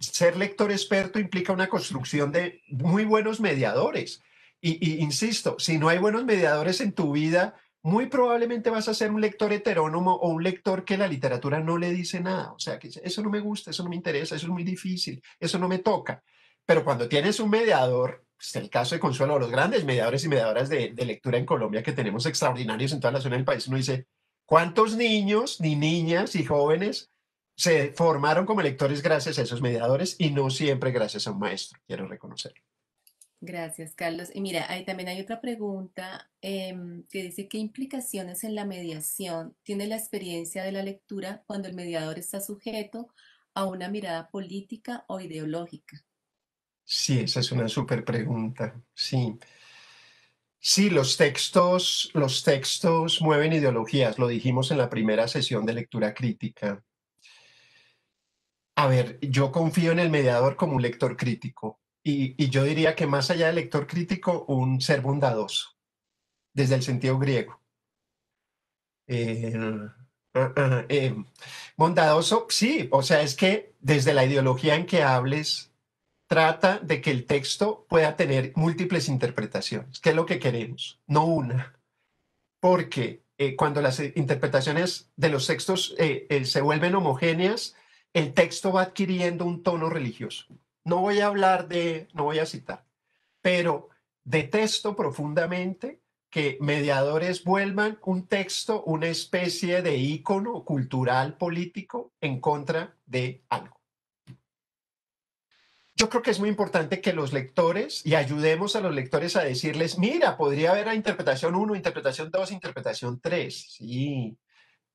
ser lector experto implica una construcción de muy buenos mediadores. Y, insisto, si no hay buenos mediadores en tu vida, muy probablemente vas a ser un lector heterónomo o un lector que la literatura no le dice nada. O sea, que eso no me gusta, eso no me interesa, eso es muy difícil, eso no me toca. Pero cuando tienes un mediador pues, el caso de Consuelo, los grandes mediadores y mediadoras de, lectura en Colombia que tenemos extraordinarios en toda la zona del país, uno dice, ¿cuántos niños, ni niñas y jóvenes se formaron como lectores gracias a esos mediadores y no siempre gracias a un maestro? Quiero reconocerlo. Gracias, Carlos. Y mira, ahí también hay otra pregunta em, que dice, ¿qué implicaciones en la mediación tiene la experiencia de la lectura cuando el mediador está sujeto a una mirada política o ideológica? Sí, esa es una súper pregunta. Sí. Sí, los textos, los textos mueven ideologías, lo dijimos en la primera sesión de lectura crítica. A ver, yo confío en el mediador como un lector crítico y, yo diría que más allá del lector crítico, un ser bondadoso, desde el sentido griego. Ah, ah, eh, bondadoso, sí, o sea, es que desde la ideología en que hables, trata de que el texto pueda tener múltiples interpretaciones, que es lo que queremos, no una. Porque eh, cuando las interpretaciones de los textos eh, eh, se vuelven homogéneas, el texto va adquiriendo un tono religioso. No voy a hablar de, no voy a citar, pero detesto profundamente que mediadores vuelvan un texto una especie de ícono cultural político en contra de algo yo creo que es muy importante que los lectores y ayudemos a los lectores a decirles, mira, podría haber la interpretación 1, interpretación 2, interpretación 3. Sí,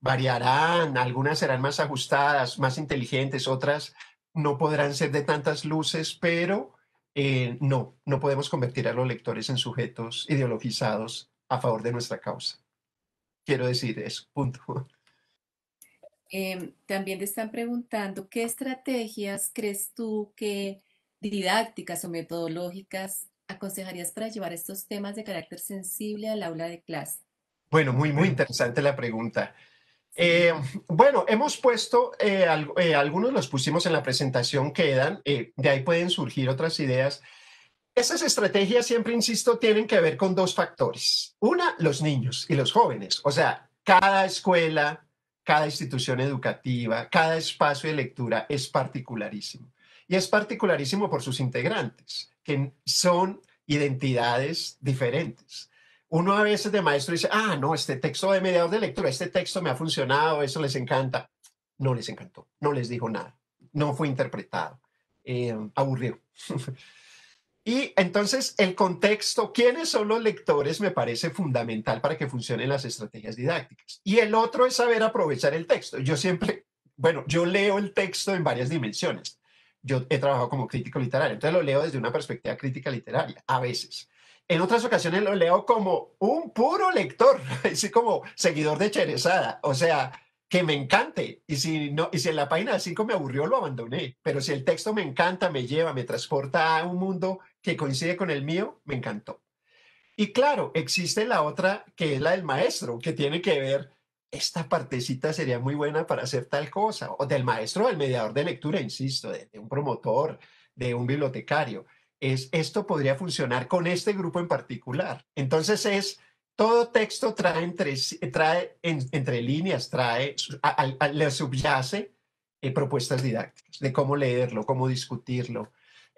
variarán, algunas serán más ajustadas, más inteligentes, otras no podrán ser de tantas luces, pero eh, no, no podemos convertir a los lectores en sujetos ideologizados a favor de nuestra causa. Quiero decir eso, punto. Em, también te están preguntando, ¿qué estrategias crees tú que didácticas o metodológicas aconsejarías para llevar estos temas de carácter sensible al aula de clase? Bueno, muy, muy interesante la pregunta. Eh, bueno, hemos puesto, eh, eh, algunos los pusimos en la presentación, quedan, de ahí pueden surgir otras ideas. Esas estrategias, siempre insisto, tienen que ver con dos factores. Una, los niños y los jóvenes. O sea, cada escuela, cada institución educativa, cada espacio de lectura es particularísimo. Y es particularísimo por sus integrantes, que son identidades diferentes. Uno a veces de maestro dice, ah, no, este texto de mediados de lectura, este texto me ha funcionado, eso les encanta. No les encantó, no les dijo nada, no fue interpretado, eh, aburrió. y entonces el contexto, quiénes son los lectores, me parece fundamental para que funcionen las estrategias didácticas. Y el otro es saber aprovechar el texto. Yo siempre, bueno, yo leo el texto en varias dimensiones yo he trabajado como crítico literario, entonces lo leo desde una perspectiva crítica literaria, a veces. En otras ocasiones lo leo como un puro lector, así como seguidor de Cherezada, o sea, que me encante. Y si, no, y si en la página 5 me aburrió, lo abandoné. Pero si el texto me encanta, me lleva, me transporta a un mundo que coincide con el mío, me encantó. Y claro, existe la otra que es la del maestro, que tiene que ver esta partecita sería muy buena para hacer tal cosa, o del maestro, del mediador de lectura, insisto, de, un promotor, de un bibliotecario. Es, esto podría funcionar con este grupo en particular. Entonces es, todo texto trae entre, trae entre líneas, trae, le subyace eh, propuestas didácticas de cómo leerlo, cómo discutirlo,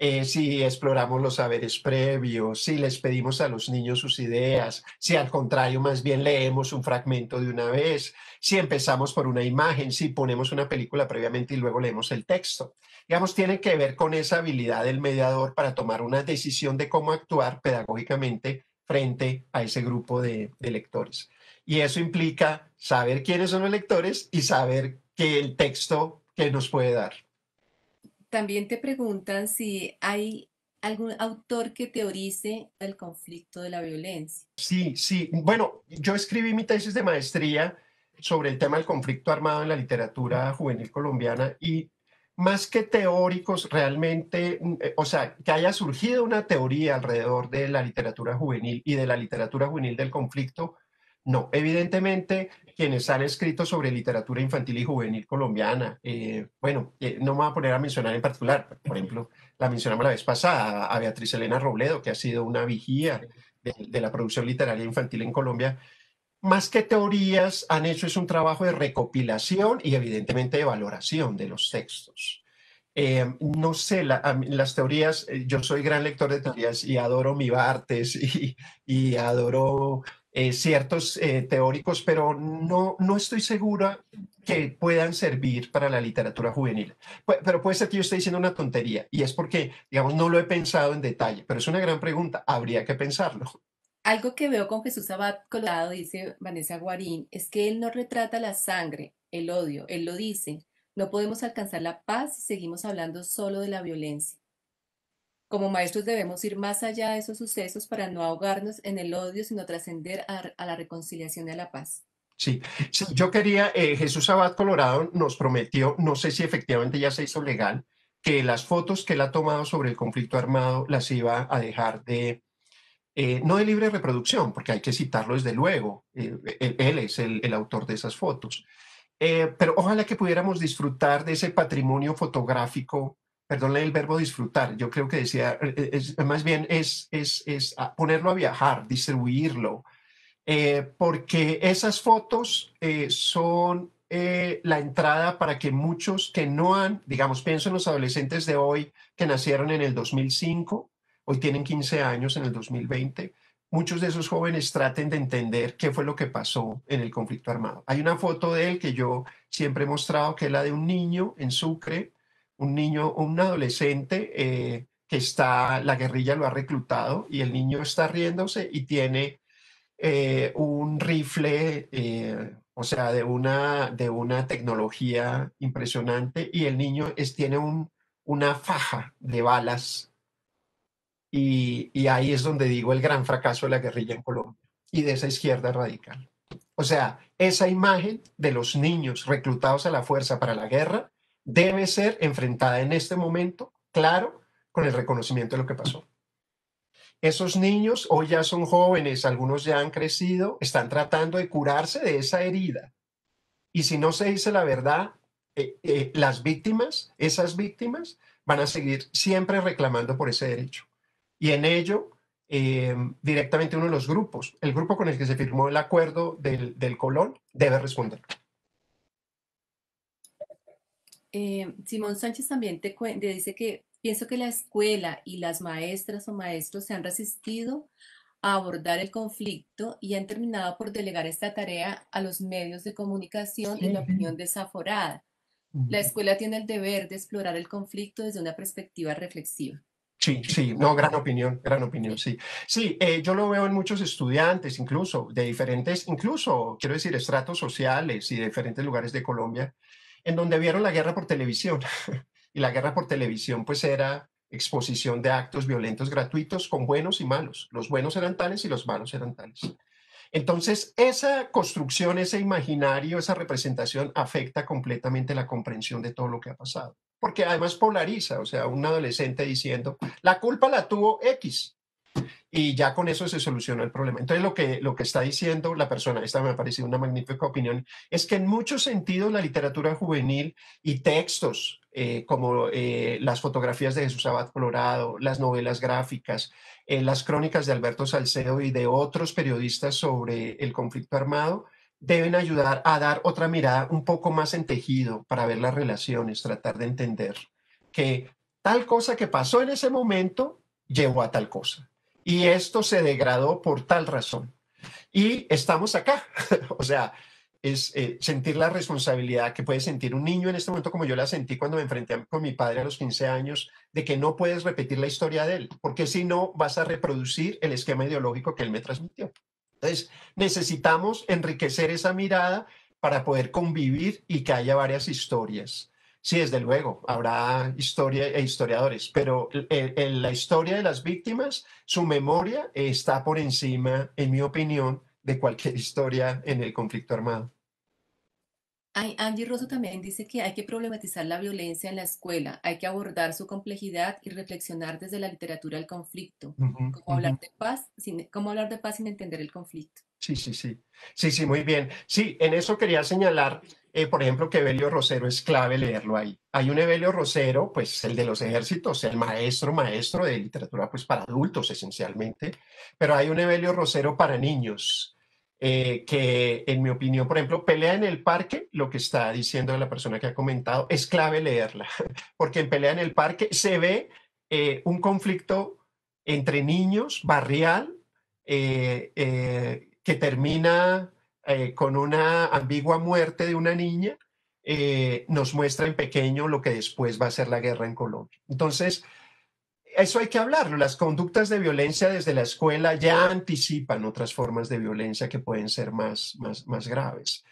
eh, si exploramos los saberes previos, si les pedimos a los niños sus ideas, si al contrario más bien leemos un fragmento de una vez, si empezamos por una imagen, si ponemos una película previamente y luego leemos el texto. Digamos, tiene que ver con esa habilidad del mediador para tomar una decisión de cómo actuar pedagógicamente frente a ese grupo de, de lectores. Y eso implica saber quiénes son los lectores y saber qué el texto que nos puede dar. También te preguntan si hay algún autor que teorice el conflicto de la violencia. Sí, sí. Bueno, yo escribí mi tesis de maestría sobre el tema del conflicto armado en la literatura juvenil colombiana y más que teóricos, realmente, mm, eh, o sea, que haya surgido una teoría alrededor de la literatura juvenil y de la literatura juvenil del conflicto, no, evidentemente quienes han escrito sobre literatura infantil y juvenil colombiana, eh, bueno, eh, no me voy a poner a mencionar en particular, por ejemplo, la mencionamos la vez pasada a Beatriz Elena Robledo, que ha sido una vigía de, la producción literaria infantil en Colombia, más que teorías, han hecho es un trabajo de recopilación y evidentemente de valoración de los textos. Eh, no sé, las teorías, yo soy gran lector de teorías y adoro mi Bartes y adoro eh, ciertos eh, teóricos, pero no, no estoy segura que puedan servir para la literatura juvenil. pero puede ser que yo esté diciendo una tontería y es porque, digamos, no lo he pensado en detalle, pero es una gran pregunta, habría que pensarlo. Algo que veo con Jesús Abad Colado, dice Vanessa Guarín, es que él no retrata la sangre, el odio, él lo dice, no podemos alcanzar la paz si seguimos hablando solo de la violencia. Como maestros debemos ir más allá de esos sucesos para no ahogarnos en el odio, sino trascender a, la reconciliación y a la paz. Sí, yo quería, eh, Jesús Abad Colorado nos prometió, no sé si efectivamente ya se hizo legal, que las fotos que él ha tomado sobre el conflicto armado las iba a dejar de, eh, no de libre reproducción, porque hay que citarlo desde luego, eh, él es el, autor de esas fotos. pero ojalá que pudiéramos disfrutar de ese patrimonio fotográfico perdón, el verbo disfrutar, yo creo que decía, eh, más bien es, es, es ah, ponerlo a viajar, distribuirlo, eh, porque esas fotos eh, son la entrada para que muchos que no han, digamos, pienso en los adolescentes de hoy que nacieron en el 2005, hoy tienen 15 años en el 2020, muchos de esos jóvenes traten de entender qué fue lo que pasó en el conflicto armado. Hay una foto de él que yo siempre he mostrado, que es la de un niño en Sucre un niño un adolescente eh, que está, la guerrilla lo ha reclutado y el niño está riéndose y tiene eh, un rifle, eh, o sea, de una, de una tecnología impresionante y el niño es, tiene una faja de balas. y ahí es donde digo el gran fracaso de la guerrilla en Colombia y de esa izquierda radical. O sea, esa imagen de los niños reclutados a la fuerza para la guerra debe ser enfrentada en este momento, claro, con el reconocimiento de lo que pasó. Esos niños hoy ya son jóvenes, algunos ya han crecido, están tratando de curarse de esa herida. Y si no se dice la verdad, eh, eh, las víctimas, esas víctimas, van a seguir siempre reclamando por ese derecho. Y en ello, eh, directamente uno de los grupos, el grupo con el que se firmó el acuerdo del, del Colón, debe responder. Eh, Simón Sánchez también te, dice que pienso que la escuela y las maestras o maestros se han resistido a abordar el conflicto y han terminado por delegar esta tarea a los medios de comunicación en la opinión desaforada. La escuela tiene el deber de explorar el conflicto desde una perspectiva reflexiva. Sí, sí, no, gran opinión, gran opinión, sí. Sí, eh, yo lo veo en muchos estudiantes, incluso de diferentes, incluso, quiero decir, estratos sociales y de diferentes lugares de Colombia, en donde vieron la guerra por televisión. y la guerra por televisión pues era exposición de actos violentos gratuitos con buenos y malos. Los buenos eran tales y los malos eran tales. Entonces, esa construcción, ese imaginario, esa representación afecta completamente la comprensión de todo lo que ha pasado. Porque además polariza, o sea, un adolescente diciendo, la culpa la tuvo X, y ya con eso se solucionó el problema. Entonces, lo que, lo que está diciendo la persona, esta me ha parecido una magnífica opinión, es que en muchos sentidos la literatura juvenil y textos eh, como eh, las fotografías de Jesús Abad Colorado, las novelas gráficas, eh, las crónicas de Alberto Salcedo y de otros periodistas sobre el conflicto armado, deben ayudar a dar otra mirada un poco más en tejido para ver las relaciones, tratar de entender que tal cosa que pasó en ese momento llevó a tal cosa y esto se degradó por tal razón. Y estamos acá, o sea, es eh, sentir la responsabilidad que puede sentir un niño en este momento, como yo la sentí cuando me enfrenté con mi padre a los 15 años, de que no puedes repetir la historia de él, porque si no vas a reproducir el esquema ideológico que él me transmitió. Entonces, necesitamos enriquecer esa mirada para poder convivir y que haya varias historias. Sí, desde luego, habrá historia e historiadores, pero en, la historia de las víctimas, su memoria está por encima, en mi opinión, de cualquier historia en el conflicto armado. Angie Rosso también dice que hay que problematizar la violencia en la escuela, hay que abordar su complejidad y reflexionar desde la literatura al conflicto, hablar de paz cómo hablar de paz sin entender el conflicto. Sí, sí, sí. Sí, sí, muy bien. Sí, en eso quería señalar, eh, por ejemplo, que Evelio Rosero es clave leerlo ahí. Hay un Evelio Rosero, pues el de los ejércitos, el maestro, maestro de literatura, pues para adultos esencialmente, pero hay un Evelio Rosero para niños. Eh, que en mi opinión, por ejemplo, Pelea en el Parque, lo que está diciendo la persona que ha comentado, es clave leerla, porque en Pelea en el Parque se ve eh, un conflicto entre niños, barrial, que termina eh, con una ambigua muerte de una niña, eh, nos muestra en pequeño lo que después va a ser la guerra en Colombia. Entonces, eso hay que hablarlo. Las conductas de violencia desde la escuela ya anticipan otras formas de violencia que pueden ser más, más, graves.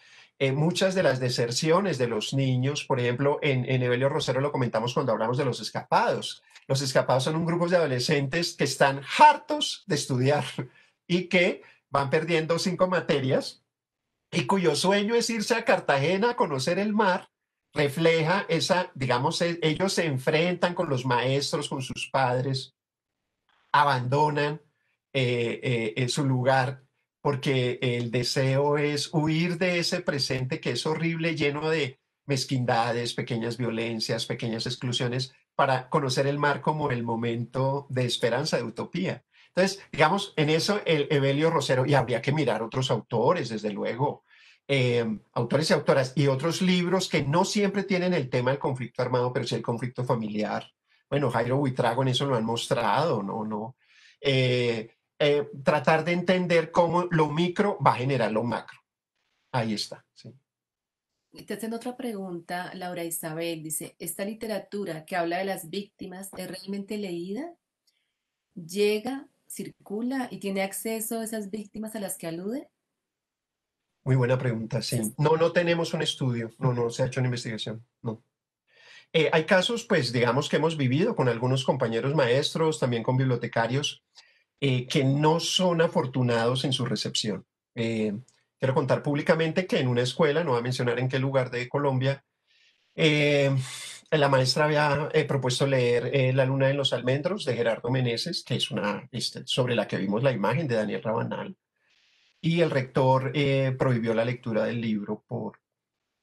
Eh, muchas de las deserciones de los niños, por ejemplo, en, en Evelio Rosero lo comentamos cuando hablamos de los escapados. Los escapados son un grupo de adolescentes que están hartos de estudiar y que van perdiendo cinco materias y cuyo sueño es irse a Cartagena a conocer el mar, refleja esa, digamos, e, ellos se enfrentan con los maestros, con sus padres, abandonan eh, eh, su lugar porque el deseo es huir de ese presente que es horrible, lleno de mezquindades, pequeñas violencias, pequeñas exclusiones, para conocer el mar como el momento de esperanza, de utopía. Entonces, digamos, en eso el Evelio Rosero, y habría que mirar otros autores, desde luego, eh, autores y autoras, y otros libros que no siempre tienen el tema del conflicto armado, pero sí el conflicto familiar. Bueno, Jairo Buitrago en eso lo han mostrado, ¿no? no eh, eh, tratar de entender cómo lo micro va a generar lo macro. Ahí está, sí. te otra pregunta, Laura Isabel, dice, ¿esta literatura que habla de las víctimas es realmente leída? ¿Llega circula y tiene acceso a esas víctimas a las que alude? Muy buena pregunta, sí. No, no tenemos un estudio, no, no se ha hecho una investigación, no. Eh, hay casos, pues, digamos que hemos vivido con algunos compañeros maestros, también con bibliotecarios, eh, que no son afortunados en su recepción. Eh, quiero contar públicamente que en una escuela, no voy a mencionar en qué lugar de Colombia, la maestra había eh, propuesto leer eh, La luna de los almendros de Gerardo Meneses, que es una este, sobre la que vimos la imagen de Daniel Rabanal, y el rector eh, prohibió la lectura del libro por,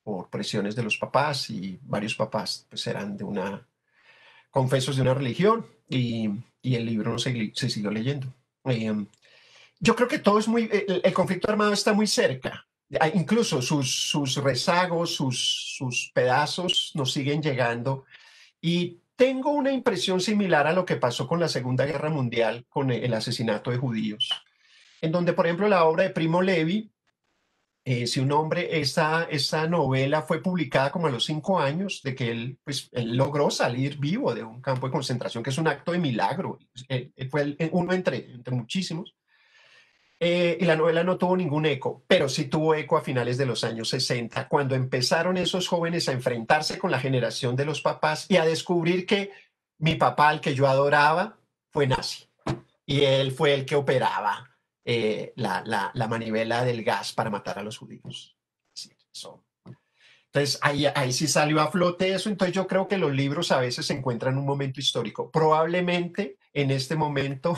por presiones de los papás y varios papás pues, eran de una, confesos de una religión y, el libro no se, siguió leyendo. yo creo que todo es muy, el conflicto armado está muy cerca, Ah, incluso sus, rezagos, sus, pedazos nos siguen llegando. Y tengo una impresión similar a lo que pasó con la Segunda Guerra Mundial, con el asesinato de judíos, en donde, por ejemplo, la obra de Primo Levi, eh, si un hombre, esa, novela fue publicada como a los cinco años, de que pues, él, logró salir vivo de un campo de concentración, que es un acto de milagro, eh, eh, fue uno entre muchísimos. Eh, y la novela no tuvo ningún eco, pero sí tuvo eco a finales de los años 60, cuando empezaron esos jóvenes a enfrentarse con la generación de los papás y a descubrir que mi papá, al que yo adoraba, fue nazi. Y él fue el que operaba eh, la, manivela del gas para matar a los judíos. Entonces, ahí, ahí sí salió a flote eso. Entonces, yo creo que los libros a veces se encuentran en un momento histórico. Probablemente en este momento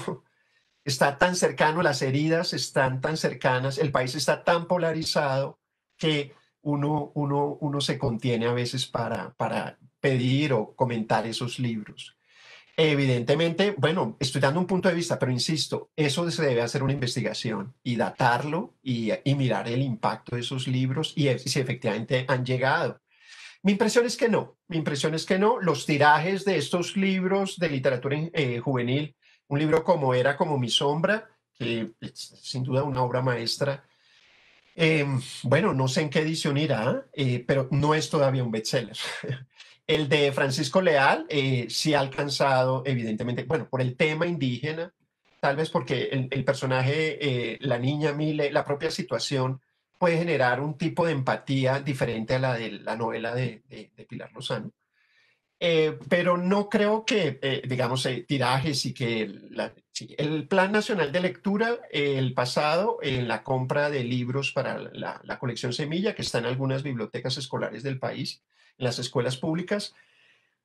está tan cercano, las heridas están tan cercanas, el país está tan polarizado que uno, uno, se contiene a veces para, para pedir o comentar esos libros. Evidentemente, bueno, estoy dando un punto de vista, pero insisto, eso se debe hacer una investigación y datarlo y, mirar el impacto de esos libros y si efectivamente han llegado. Mi impresión es que no, mi impresión es que no. Los tirajes de estos libros de literatura eh, juvenil un libro como Era como mi sombra, que es sin duda una obra maestra. Em, bueno, no sé en qué edición irá, eh, pero no es todavía un bestseller. El de Francisco Leal eh, sí ha alcanzado, evidentemente, bueno, por el tema indígena, tal vez porque el, personaje, eh, la niña Mile, la propia situación puede generar un tipo de empatía diferente a la de la novela de Pilar Lozano. Eh, pero no creo que, eh, digamos, eh, tirajes y que el, Plan Nacional de Lectura, el pasado, en la compra de libros para la, la, colección Semilla, que está en algunas bibliotecas escolares del país, en las escuelas públicas,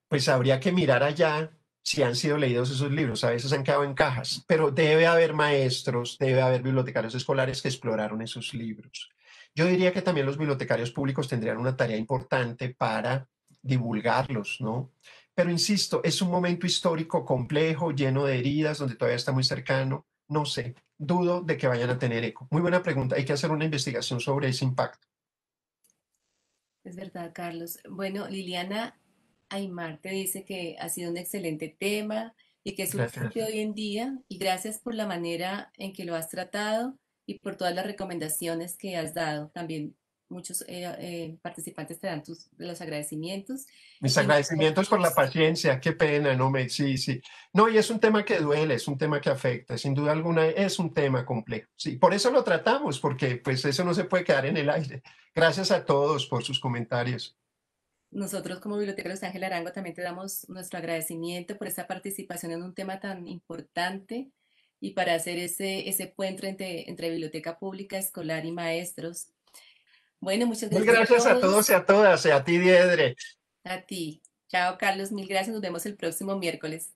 pues habría que mirar allá si han sido leídos esos libros. A veces han quedado en cajas, pero debe haber maestros, debe haber bibliotecarios escolares que exploraron esos libros. Yo diría que también los bibliotecarios públicos tendrían una tarea importante para divulgarlos, ¿no? Pero insisto, es un momento histórico complejo, lleno de heridas, donde todavía está muy cercano. No sé, dudo de que vayan a tener eco. Muy buena pregunta. Hay que hacer una investigación sobre ese impacto. Es verdad, Carlos. Bueno, Liliana Aymar te dice que ha sido un excelente tema y que es que hoy en día. Y gracias por la manera en que lo has tratado y por todas las recomendaciones que has dado. También muchos eh, eh, participantes te dan tus, los agradecimientos. Mis agradecimientos por la paciencia, qué pena, no me, sí, sí. No, y es un tema que duele, es un tema que afecta, sin duda alguna es un tema complejo. Sí, por eso lo tratamos, porque pues eso no se puede quedar en el aire. Gracias a todos por sus comentarios. Nosotros como Biblioteca Los Ángeles Arango también te damos nuestro agradecimiento por esa participación en un tema tan importante y para hacer ese, ese puente entre, entre biblioteca pública, escolar y maestros bueno, muchas gracias. gracias a todos. y a todas, y a ti, Diedre. A ti. Chao, Carlos. Mil gracias. Nos vemos el próximo miércoles.